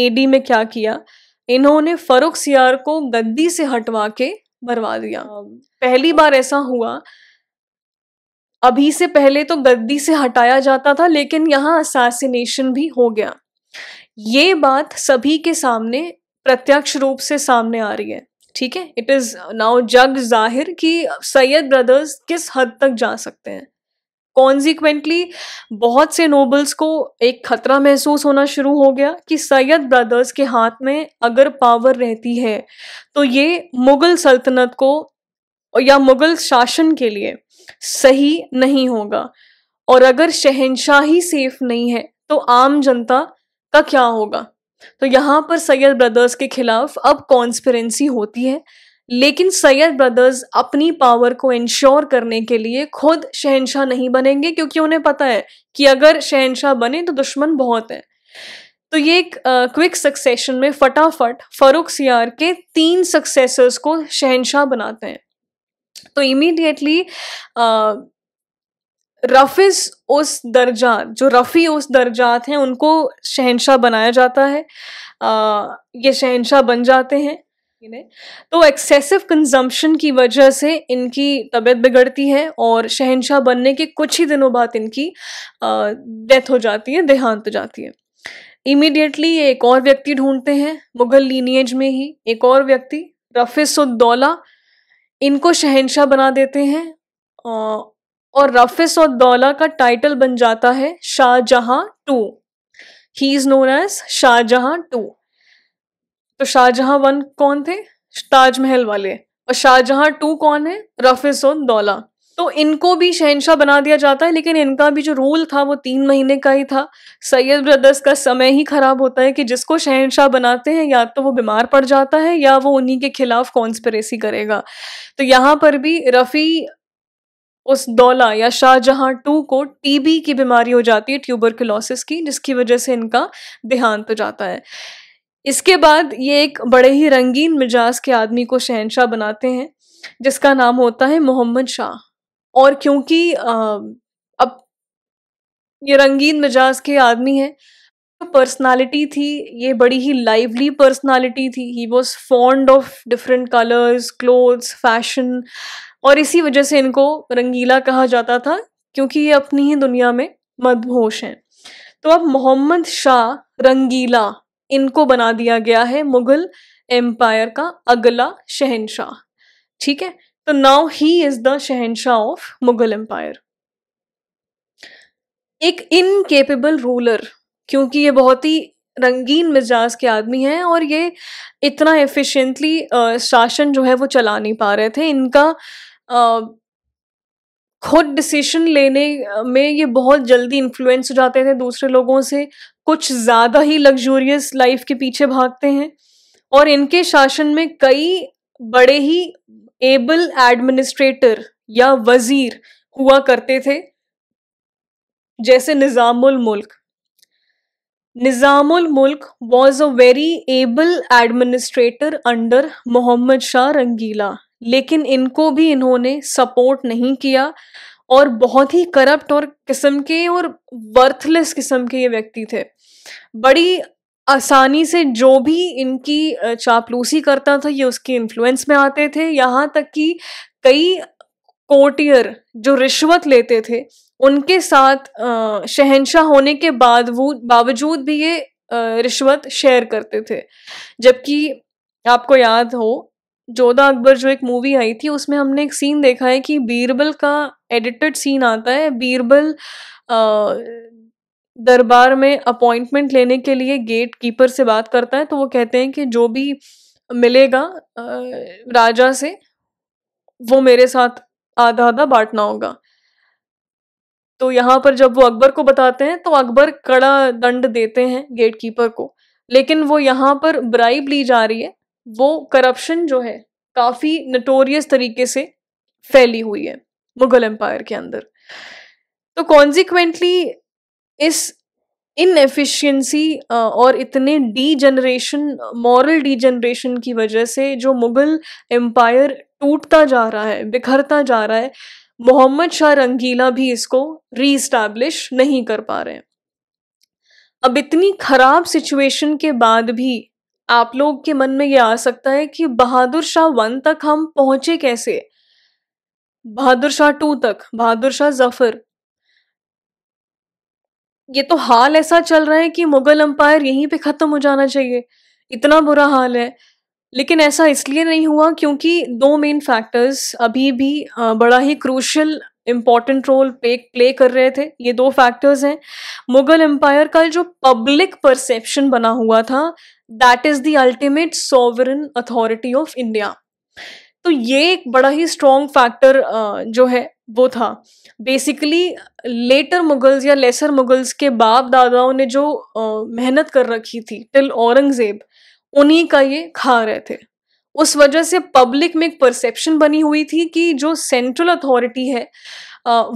एडी में क्या किया इन्होंने फरुख सियार को गद्दी से हटवा के मरवा दिया हाँ। पहली बार ऐसा हुआ अभी से पहले तो गद्दी से हटाया जाता था लेकिन यहाँ असासिनेशन भी हो गया ये बात सभी के सामने प्रत्यक्ष रूप से सामने आ रही है ठीक है इट इज़ नाउ जग जाहिर कि सैयद ब्रदर्स किस हद तक जा सकते हैं कॉन्सिक्वेंटली बहुत से नोबल्स को एक खतरा महसूस होना शुरू हो गया कि सैयद ब्रदर्स के हाथ में अगर पावर रहती है तो ये मुगल सल्तनत को या मुगल शासन के लिए सही नहीं होगा और अगर शहनशाही सेफ नहीं है तो आम जनता का क्या होगा तो यहाँ पर सैयद ब्रदर्स के खिलाफ अब कॉन्स्पिरेंसी होती है लेकिन सैयद ब्रदर्स अपनी पावर को इंश्योर करने के लिए खुद शहनशाह नहीं बनेंगे क्योंकि उन्हें पता है कि अगर शहनशाह बने तो दुश्मन बहुत है तो ये एक क्विक सक्सेशन में फटाफट फरूख सियार के तीन सक्सेसर्स को शहनशाह बनाते हैं तो इमीडिएटली रफिस उस दर्जात जो रफ़ी उस दर्जात हैं उनको शहनशाह बनाया जाता है आ, ये शहनशाह बन जाते हैं तो एक्सेसिव कंजम्पशन की वजह से इनकी तबीयत बिगड़ती है और शहनशाह बनने के कुछ ही दिनों बाद इनकी डेथ हो जाती है देहांत हो जाती है इमीडिएटली ये एक और व्यक्ति ढूंढते हैं मुगल लीनियज में ही एक और व्यक्ति रफिसुद्दौला इनको शहनशाह बना देते हैं और रफिसुद्दौला का टाइटल बन जाता है Shah Jahan two he is known as Shah Jahan two तो शाहजहां वन कौन थे ताजमहल वाले और शाहजहां टू कौन है रफिस दौला तो इनको भी शहनशाह बना दिया जाता है लेकिन इनका भी जो रूल था वो तीन महीने का ही था सैयद ब्रदर्स का समय ही ख़राब होता है कि जिसको शहनशाह बनाते हैं या तो वो बीमार पड़ जाता है या वो उन्हीं के खिलाफ कॉन्स्परेसी करेगा तो यहाँ पर भी रफ़ी उस दौला या शाहजहां टू को टीबी की बीमारी हो जाती है ट्यूबर की जिसकी वजह से इनका देहांत हो जाता है इसके बाद ये एक बड़े ही रंगीन मिजाज के आदमी को शहनशाह बनाते हैं जिसका नाम होता है मोहम्मद शाह और क्योंकि अब ये रंगीन मिजाज के आदमी है पर्सनालिटी तो थी ये बड़ी ही लाइवली पर्सनालिटी थी he was fond of different colours clothes fashion और इसी वजह से इनको रंगीला कहा जाता था क्योंकि ये अपनी ही दुनिया में मदहोश हैं तो अब मोहम्मद शाह रंगीला इनको बना दिया गया है मुगल एम्पायर का अगला शहनशाह ठीक है तो नाउ ही इज द शहनशाह ऑफ मुगल एम्पायर एक इनकेपेबल रूलर क्योंकि ये बहुत ही रंगीन मिजाज के आदमी हैं और ये इतना एफिशिएंटली शासन जो है वो चला नहीं पा रहे थे इनका खुद डिसीशन लेने में ये बहुत जल्दी इन्फ्लुएंस हो जाते थे दूसरे लोगों से कुछ ज़्यादा ही लग्जूरियस लाइफ के पीछे भागते हैं और इनके शासन में कई बड़े ही एबल एडमिनिस्ट्रेटर या वजीर हुआ करते थे जैसे निज़ामुल Mulk Nizamul Mulk was a very able administrator under Mohammad Shah Rangila लेकिन इनको भी इन्होंने सपोर्ट नहीं किया और बहुत ही करप्ट और किस्म के और वर्थलेस किस्म के ये व्यक्ति थे बड़ी आसानी से जो भी इनकी चापलूसी करता था ये उसके इन्फ्लुएंस में आते थे यहाँ तक कि कई कोटियर जो रिश्वत लेते थे उनके साथ शहनशाह होने के बाद बावजूद भी ये रिश्वत शेयर करते थे जबकि आपको याद हो जोधा अकबर जो एक मूवी आई थी उसमें हमने एक सीन देखा है कि बीरबल का एडिटेड सीन आता है बीरबल दरबार में अपॉइंटमेंट लेने के लिए गेट कीपर से बात करता है तो वो कहते हैं कि जो भी मिलेगा राजा से वो मेरे साथ आधा आधा बांटना होगा तो यहाँ पर जब वो अकबर को बताते हैं तो अकबर कड़ा दंड देते हैं गेटकीपर को लेकिन वो यहाँ पर ब्राइब ली जा रही है वो करप्शन जो है काफ़ी नटोरियस तरीके से फैली हुई है मुगल एम्पायर के अंदर तो कॉन्सिक्वेंटली इस एफिशियंसी और इतने degeneration moral degeneration की वजह से जो मुगल एम्पायर टूटता जा रहा है बिखरता जा रहा है मोहम्मद शाह रंगीला भी इसको रीस्टैब्लिश नहीं कर पा रहे हैं अब इतनी खराब सिचुएशन के बाद भी आप लोग के मन में ये आ सकता है कि बहादुर शाह वन तक हम पहुंचे कैसे बहादुर शाह टू तक बहादुर शाह जफर ये तो हाल ऐसा चल रहा है कि मुगल अंपायर यहीं पे खत्म हो जाना चाहिए इतना बुरा हाल है लेकिन ऐसा इसलिए नहीं हुआ क्योंकि दो मेन फैक्टर्स अभी भी बड़ा ही crucial important role play play कर रहे थे ये दो फैक्टर्स हैं मुगल एम्पायर का जो पब्लिक परसेप्शन बना हुआ था that is the ultimate sovereign authority of India तो ये एक बड़ा ही स्ट्रॉन्ग फैक्टर जो है वो था बेसिकली लेटर मुगल्स या लेसर मुगल्स के बाप दादाओं ने जो मेहनत कर रखी थी टिल औरंगजेब उन्हीं का ये खा रहे थे उस वजह से पब्लिक में एक परसेप्शन बनी हुई थी कि जो सेंट्रल अथॉरिटी है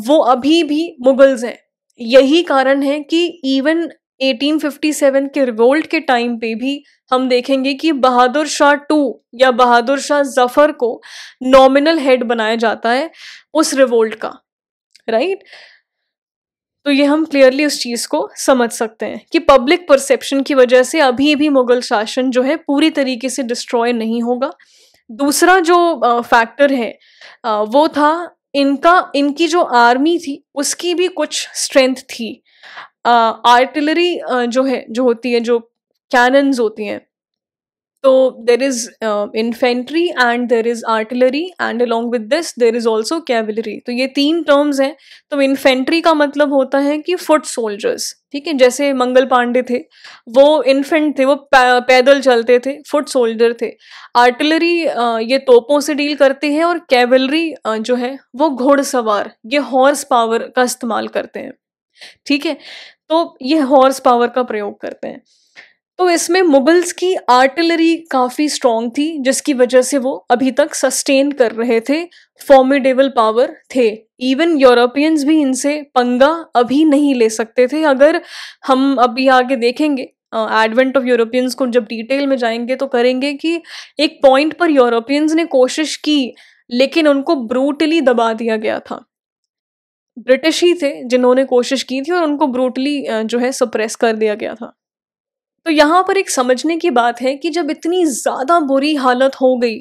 वो अभी भी मुगल्स हैं यही कारण है कि इवन 1857 के रिवोल्ट के टाइम पे भी हम देखेंगे कि बहादुर शाह टू या बहादुर शाह जफर को नॉमिनल हेड बनाया जाता है उस रिवोल्ट का राइट तो ये हम क्लियरली उस चीज़ को समझ सकते हैं कि पब्लिक परसेप्शन की वजह से अभी भी मुगल शासन जो है पूरी तरीके से डिस्ट्रॉय नहीं होगा दूसरा जो फैक्टर है आ, वो था इनका इनकी जो आर्मी थी उसकी भी कुछ स्ट्रेंथ थी आर्टिलरी uh, uh, जो है जो होती है जो कैनन्स होती हैं तो there is infantry and there is artillery and along with this there is also cavalry तो ये तीन टर्म्स हैं तो इन्फेंट्री का मतलब होता है कि फुट सोल्जर्स ठीक है जैसे मंगल पांडे थे वो इन्फेंट थे वो पैदल चलते थे फुट सोल्जर थे आर्टिलरी uh, ये तोपों से डील करते हैं और कैवलरी uh, जो है वो घोड़सवार ये हॉर्स पावर का इस्तेमाल करते हैं ठीक है तो ये हॉर्स पावर का प्रयोग करते हैं तो इसमें मुगल्स की आर्टिलरी काफ़ी स्ट्रॉन्ग थी जिसकी वजह से वो अभी तक सस्टेन कर रहे थे फॉर्मिडेबल पावर थे इवन यूरोपियंस भी इनसे पंगा अभी नहीं ले सकते थे अगर हम अभी आगे देखेंगे एडवेंट ऑफ यूरोपियंस को जब डिटेल में जाएंगे तो करेंगे कि एक पॉइंट पर यूरोपियंस ने कोशिश की लेकिन उनको ब्रूटली दबा दिया गया था ब्रिटिश ही थे जिन्होंने कोशिश की थी और उनको ब्रूटली जो है सप्रेस कर दिया गया था तो यहाँ पर एक समझने की बात है कि जब इतनी ज़्यादा बुरी हालत हो गई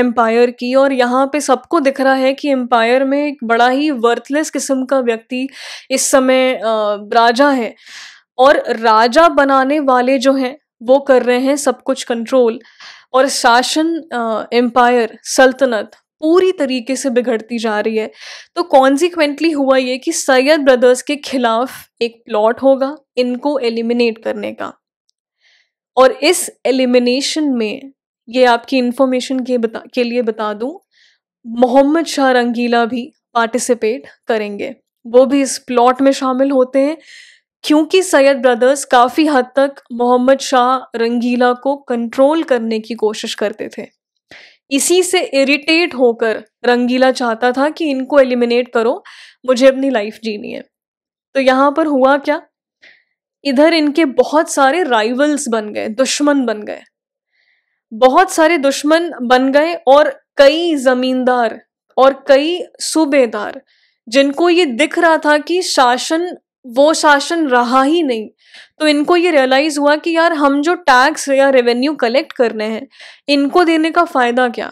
एम्पायर की और यहाँ पे सबको दिख रहा है कि एम्पायर में एक बड़ा ही वर्थलेस किस्म का व्यक्ति इस समय राजा है और राजा बनाने वाले जो हैं वो कर रहे हैं सब कुछ कंट्रोल और शासन एम्पायर सल्तनत पूरी तरीके से बिगड़ती जा रही है तो कॉन्सिक्वेंटली हुआ ये कि सैयद ब्रदर्स के खिलाफ एक प्लॉट होगा इनको एलिमिनेट करने का और इस एलिमिनेशन में ये आपकी इन्फॉर्मेशन के बता के लिए बता दूं मोहम्मद शाह रंगीला भी पार्टिसिपेट करेंगे वो भी इस प्लॉट में शामिल होते हैं क्योंकि सैयद ब्रदर्स काफ़ी हद तक मोहम्मद शाह रंगीला को कंट्रोल करने की कोशिश करते थे इसी से इरिटेट होकर रंगीला चाहता था कि इनको एलिमिनेट करो मुझे अपनी लाइफ जीनी है तो यहाँ पर हुआ क्या इधर इनके बहुत सारे राइवल्स बन गए दुश्मन बन गए बहुत सारे दुश्मन बन गए और कई जमींदार और कई सूबेदार जिनको ये दिख रहा था कि शासन वो शासन रहा ही नहीं तो इनको ये रियलाइज हुआ कि यार हम जो टैक्स या रेवेन्यू कलेक्ट करने हैं इनको देने का फायदा क्या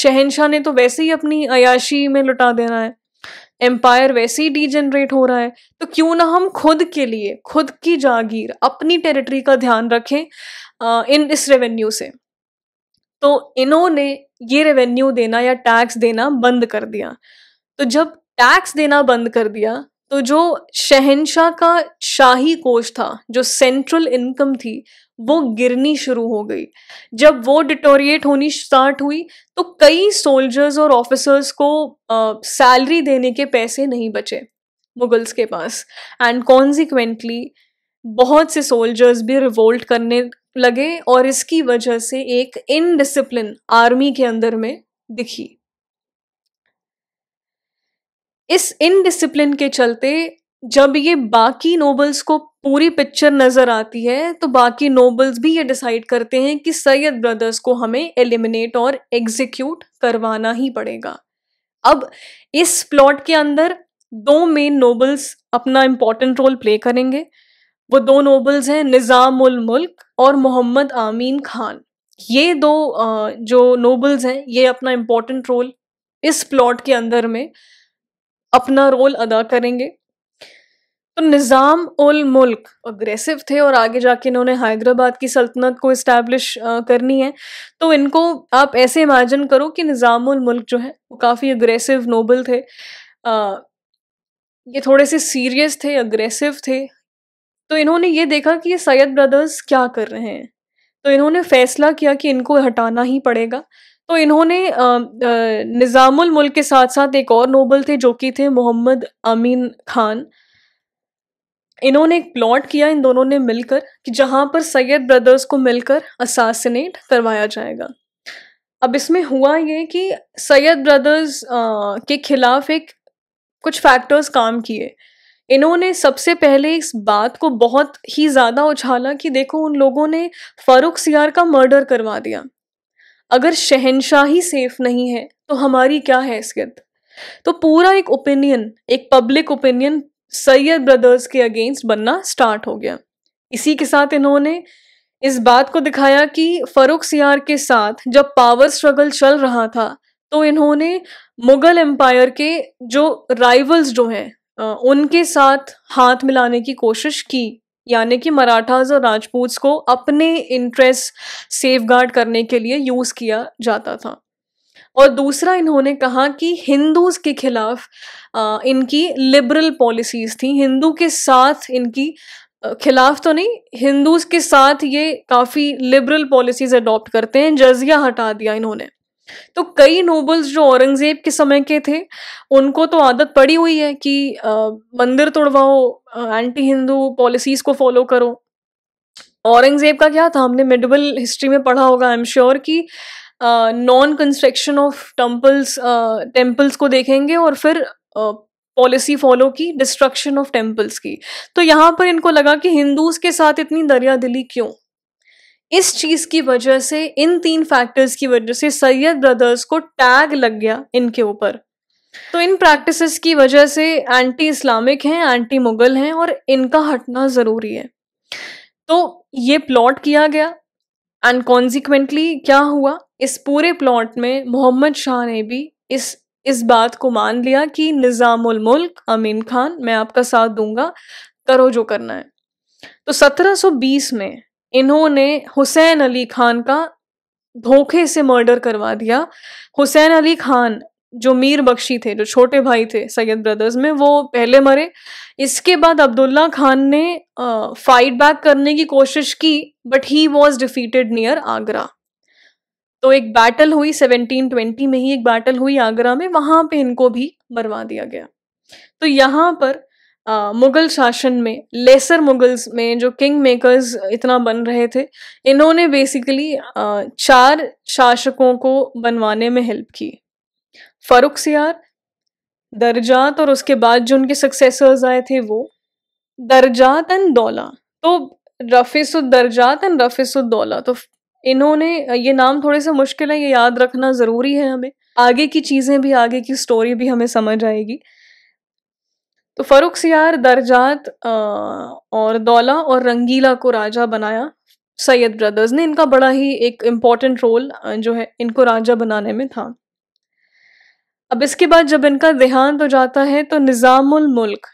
शहनशाह ने तो वैसे ही अपनी अयाशी में लुटा देना है एम्पायर वैसे ही डीजनरेट हो रहा है तो क्यों ना हम खुद के लिए खुद की जागीर अपनी टेरिटरी का ध्यान रखें आ, इन इस रेवेन्यू से तो इन्होंने ये रेवेन्यू देना या टैक्स देना बंद कर दिया तो जब टैक्स देना बंद कर दिया तो जो शहनशाह का शाही कोष था जो सेंट्रल इनकम थी वो गिरनी शुरू हो गई जब वो डिटोरिएट होनी स्टार्ट हुई तो कई सोल्जर्स और ऑफिसर्स को सैलरी देने के पैसे नहीं बचे मुगल्स के पास एंड कॉन्सिक्वेंटली बहुत से सोल्जर्स भी रिवोल्ट करने लगे और इसकी वजह से एक इनडिसिप्लिन आर्मी के अंदर में दिखी इस इनडिसिप्लिन के चलते जब ये बाकी नोबल्स को पूरी पिक्चर नज़र आती है तो बाकी नोबल्स भी ये डिसाइड करते हैं कि सैयद ब्रदर्स को हमें एलिमिनेट और एग्जीक्यूट करवाना ही पड़ेगा अब इस प्लॉट के अंदर दो मेन नोबल्स अपना इंपॉर्टेंट रोल प्ले करेंगे वो दो नोबल्स हैं उल मुल्क और मोहम्मद आमीन खान ये दो जो नोबल्स हैं ये अपना इम्पोर्टेंट रोल इस प्लॉट के अंदर में अपना रोल अदा करेंगे तो निज़ाम उल मुल्क अग्रेसिव थे और आगे जाके इन्होंने हैदराबाद की सल्तनत को इस्टेब्लिश करनी है तो इनको आप ऐसे इमेजिन करो कि निज़ाम उल मुल्क जो है वो काफ़ी अग्रेसिव नोबल थे आ, ये थोड़े से सीरियस थे अग्रेसिव थे तो इन्होंने ये देखा कि ये सैयद ब्रदर्स क्या कर रहे हैं तो इन्होंने फैसला किया कि इनको हटाना ही पड़ेगा तो इन्होंने निज़ामुल मुल्क के साथ साथ एक और नोबल थे जो कि थे मोहम्मद अमीन खान इन्होंने एक प्लॉट किया इन दोनों ने मिलकर कि जहां पर सैयद ब्रदर्स को मिलकर असासिनेट करवाया जाएगा अब इसमें हुआ ये कि सैयद ब्रदर्स के खिलाफ एक कुछ फैक्टर्स काम किए इन्होंने सबसे पहले इस बात को बहुत ही ज़्यादा उछाला कि देखो उन लोगों ने फ़ारूक सियार का मर्डर करवा दिया अगर शहनशाही सेफ नहीं है तो हमारी क्या हैसियत तो पूरा एक ओपिनियन एक पब्लिक ओपिनियन सैयद ब्रदर्स के अगेंस्ट बनना स्टार्ट हो गया इसी के साथ इन्होंने इस बात को दिखाया कि फ़रुख सियार के साथ जब पावर स्ट्रगल चल रहा था तो इन्होंने मुग़ल एम्पायर के जो राइवल्स जो हैं उनके साथ हाथ मिलाने की कोशिश की यानी कि मराठाज और राजपूत को अपने इंटरेस्ट सेफ करने के लिए यूज़ किया जाता था और दूसरा इन्होंने कहा कि हिंदूज के खिलाफ इनकी लिबरल पॉलिसीज़ थी हिंदू के साथ इनकी खिलाफ तो नहीं हिंदूज के साथ ये काफ़ी लिबरल पॉलिसीज़ अडॉप्ट करते हैं जजिया हटा दिया इन्होंने तो कई नोबल्स जो औरंगजेब के समय के थे उनको तो आदत पड़ी हुई है कि मंदिर तोड़वाओ एंटी हिंदू पॉलिसीज को फॉलो करो औरंगजेब का क्या था हमने मिडवल हिस्ट्री में पढ़ा होगा आई एम श्योर कि non construction of temples temples को देखेंगे और फिर पॉलिसी uh, फॉलो की डिस्ट्रक्शन ऑफ टेम्पल्स की तो यहाँ पर इनको लगा कि हिंदूज के साथ इतनी दरिया दिली क्यों इस चीज की वजह से इन तीन फैक्टर्स की वजह से सैयद ब्रदर्स को टैग लग गया इनके ऊपर तो इन प्रैक्टिसेस की वजह से एंटी इस्लामिक हैं एंटी मुगल हैं और इनका हटना ज़रूरी है तो ये प्लॉट किया गया एंड कॉन्सिक्वेंटली क्या हुआ इस पूरे प्लॉट में मोहम्मद शाह ने भी इस इस बात को मान लिया कि निज़ामुल मुल्क अमीन खान मैं आपका साथ दूंगा करो जो करना है तो 1720 में इन्होंने हुसैन अली खान का धोखे से मर्डर करवा दिया हुसैन अली खान जो मीर बख्शी थे जो छोटे भाई थे सैयद ब्रदर्स में वो पहले मरे इसके बाद अब्दुल्ला खान ने फाइट बैक करने की कोशिश की but he was defeated near Agra तो एक बैटल हुई 1720 में ही एक बैटल हुई आगरा में वहां पे इनको भी मरवा दिया गया तो यहाँ पर मुग़ल शासन में लेसर मुग़ल्स में जो किंग मेकर्स इतना बन रहे थे इन्होंने बेसिकली चार शासकों को बनवाने में हेल्प की फारुख सियार दर्जात और उसके बाद जो उनके सक्सेसर्स आए थे वो दर्जात एंड दौला तो रफ़ीसुद्दरजात एंड रफ़ीसुद्दौला तो इन्होंने ये नाम थोड़े से मुश्किल है ये याद रखना ज़रूरी है हमें आगे की चीज़ें भी आगे की स्टोरी भी हमें समझ आएगी तो फरुख सियार दर्जात और दौला और रंगीला को राजा बनाया सैयद ब्रदर्स ने इनका बड़ा ही एक इम्पॉर्टेंट रोल जो है इनको राजा बनाने में था अब इसके बाद जब इनका देहांत हो जाता है तो निज़ामुल मुल्क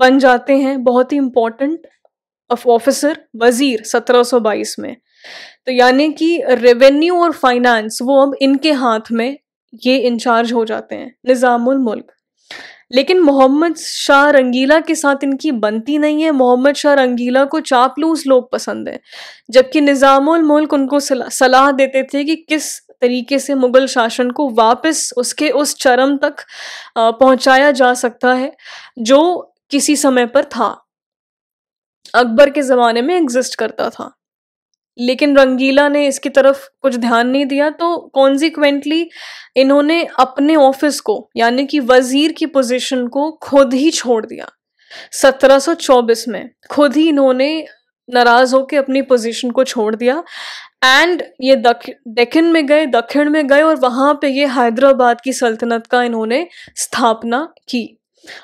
बन जाते हैं बहुत ही इम्पोर्टेंट ऑफ ऑफिसर वज़ीर 1722 में तो यानी कि रेवेन्यू और फाइनेंस वो अब इनके हाथ में ये इंचार्ज हो जाते हैं निज़ामुल मुल्क लेकिन मोहम्मद शाह रंगीला के साथ इनकी बनती नहीं है मोहम्मद शाह रंगीला को चापलूस लोग पसंद हैं जबकि निज़ामुल मुल्क उनको सलाह देते थे कि किस तरीके से मुग़ल शासन को वापस उसके उस चरम तक पहुंचाया जा सकता है जो किसी समय पर था अकबर के ज़माने में एग्जिस्ट करता था लेकिन रंगीला ने इसकी तरफ कुछ ध्यान नहीं दिया तो कॉन्सिक्वेंटली इन्होंने अपने ऑफिस को यानी कि वजीर की पोजीशन को खुद ही छोड़ दिया 1724 में खुद ही इन्होंने नाराज होकर अपनी पोजीशन को छोड़ दिया एंड ये दक्षिण में गए दक्षिण में गए और वहाँ पे ये हैदराबाद की सल्तनत का इन्होंने स्थापना की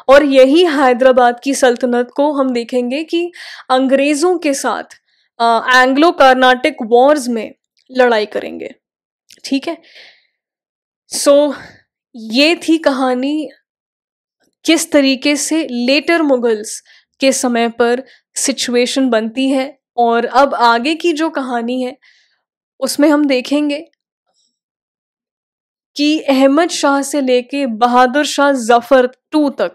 और यही हैदराबाद की सल्तनत को हम देखेंगे कि अंग्रेज़ों के साथ एंग्लो कर्नाटिक वॉर्स में लड़ाई करेंगे ठीक है सो so, ये थी कहानी किस तरीके से लेटर मुगल्स के समय पर सिचुएशन बनती है और अब आगे की जो कहानी है उसमें हम देखेंगे कि अहमद शाह से लेके बहादुर शाह जफ़र टू तक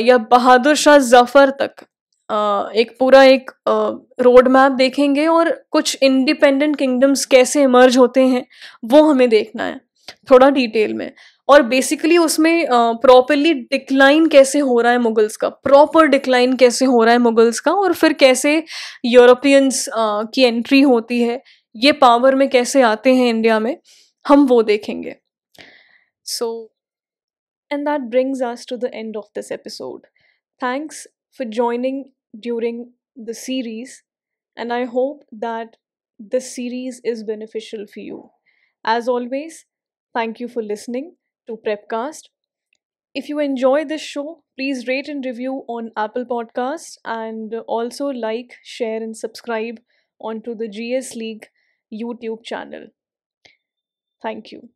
या बहादुर शाह जफ़र तक एक पूरा एक रोड मैप देखेंगे और कुछ इंडिपेंडेंट किंगडम्स कैसे इमर्ज होते हैं वो हमें देखना है थोड़ा डिटेल में और बेसिकली उसमें प्रॉपरली डिक्लाइन कैसे हो रहा है मुगल्स का प्रॉपर डिक्लाइन कैसे हो रहा है मुगल्स का और फिर कैसे यूरोपियंस की एंट्री होती है ये पावर में कैसे आते हैं इंडिया में हम वो देखेंगे so and that brings us to the end of this episode thanks for joining during the series, and I hope that this series is beneficial for you. As always, thank you for listening to Prepcast. If you enjoy this show, please rate and review on Apple Podcasts and also like, share, and subscribe onto the GS League YouTube channel. Thank you.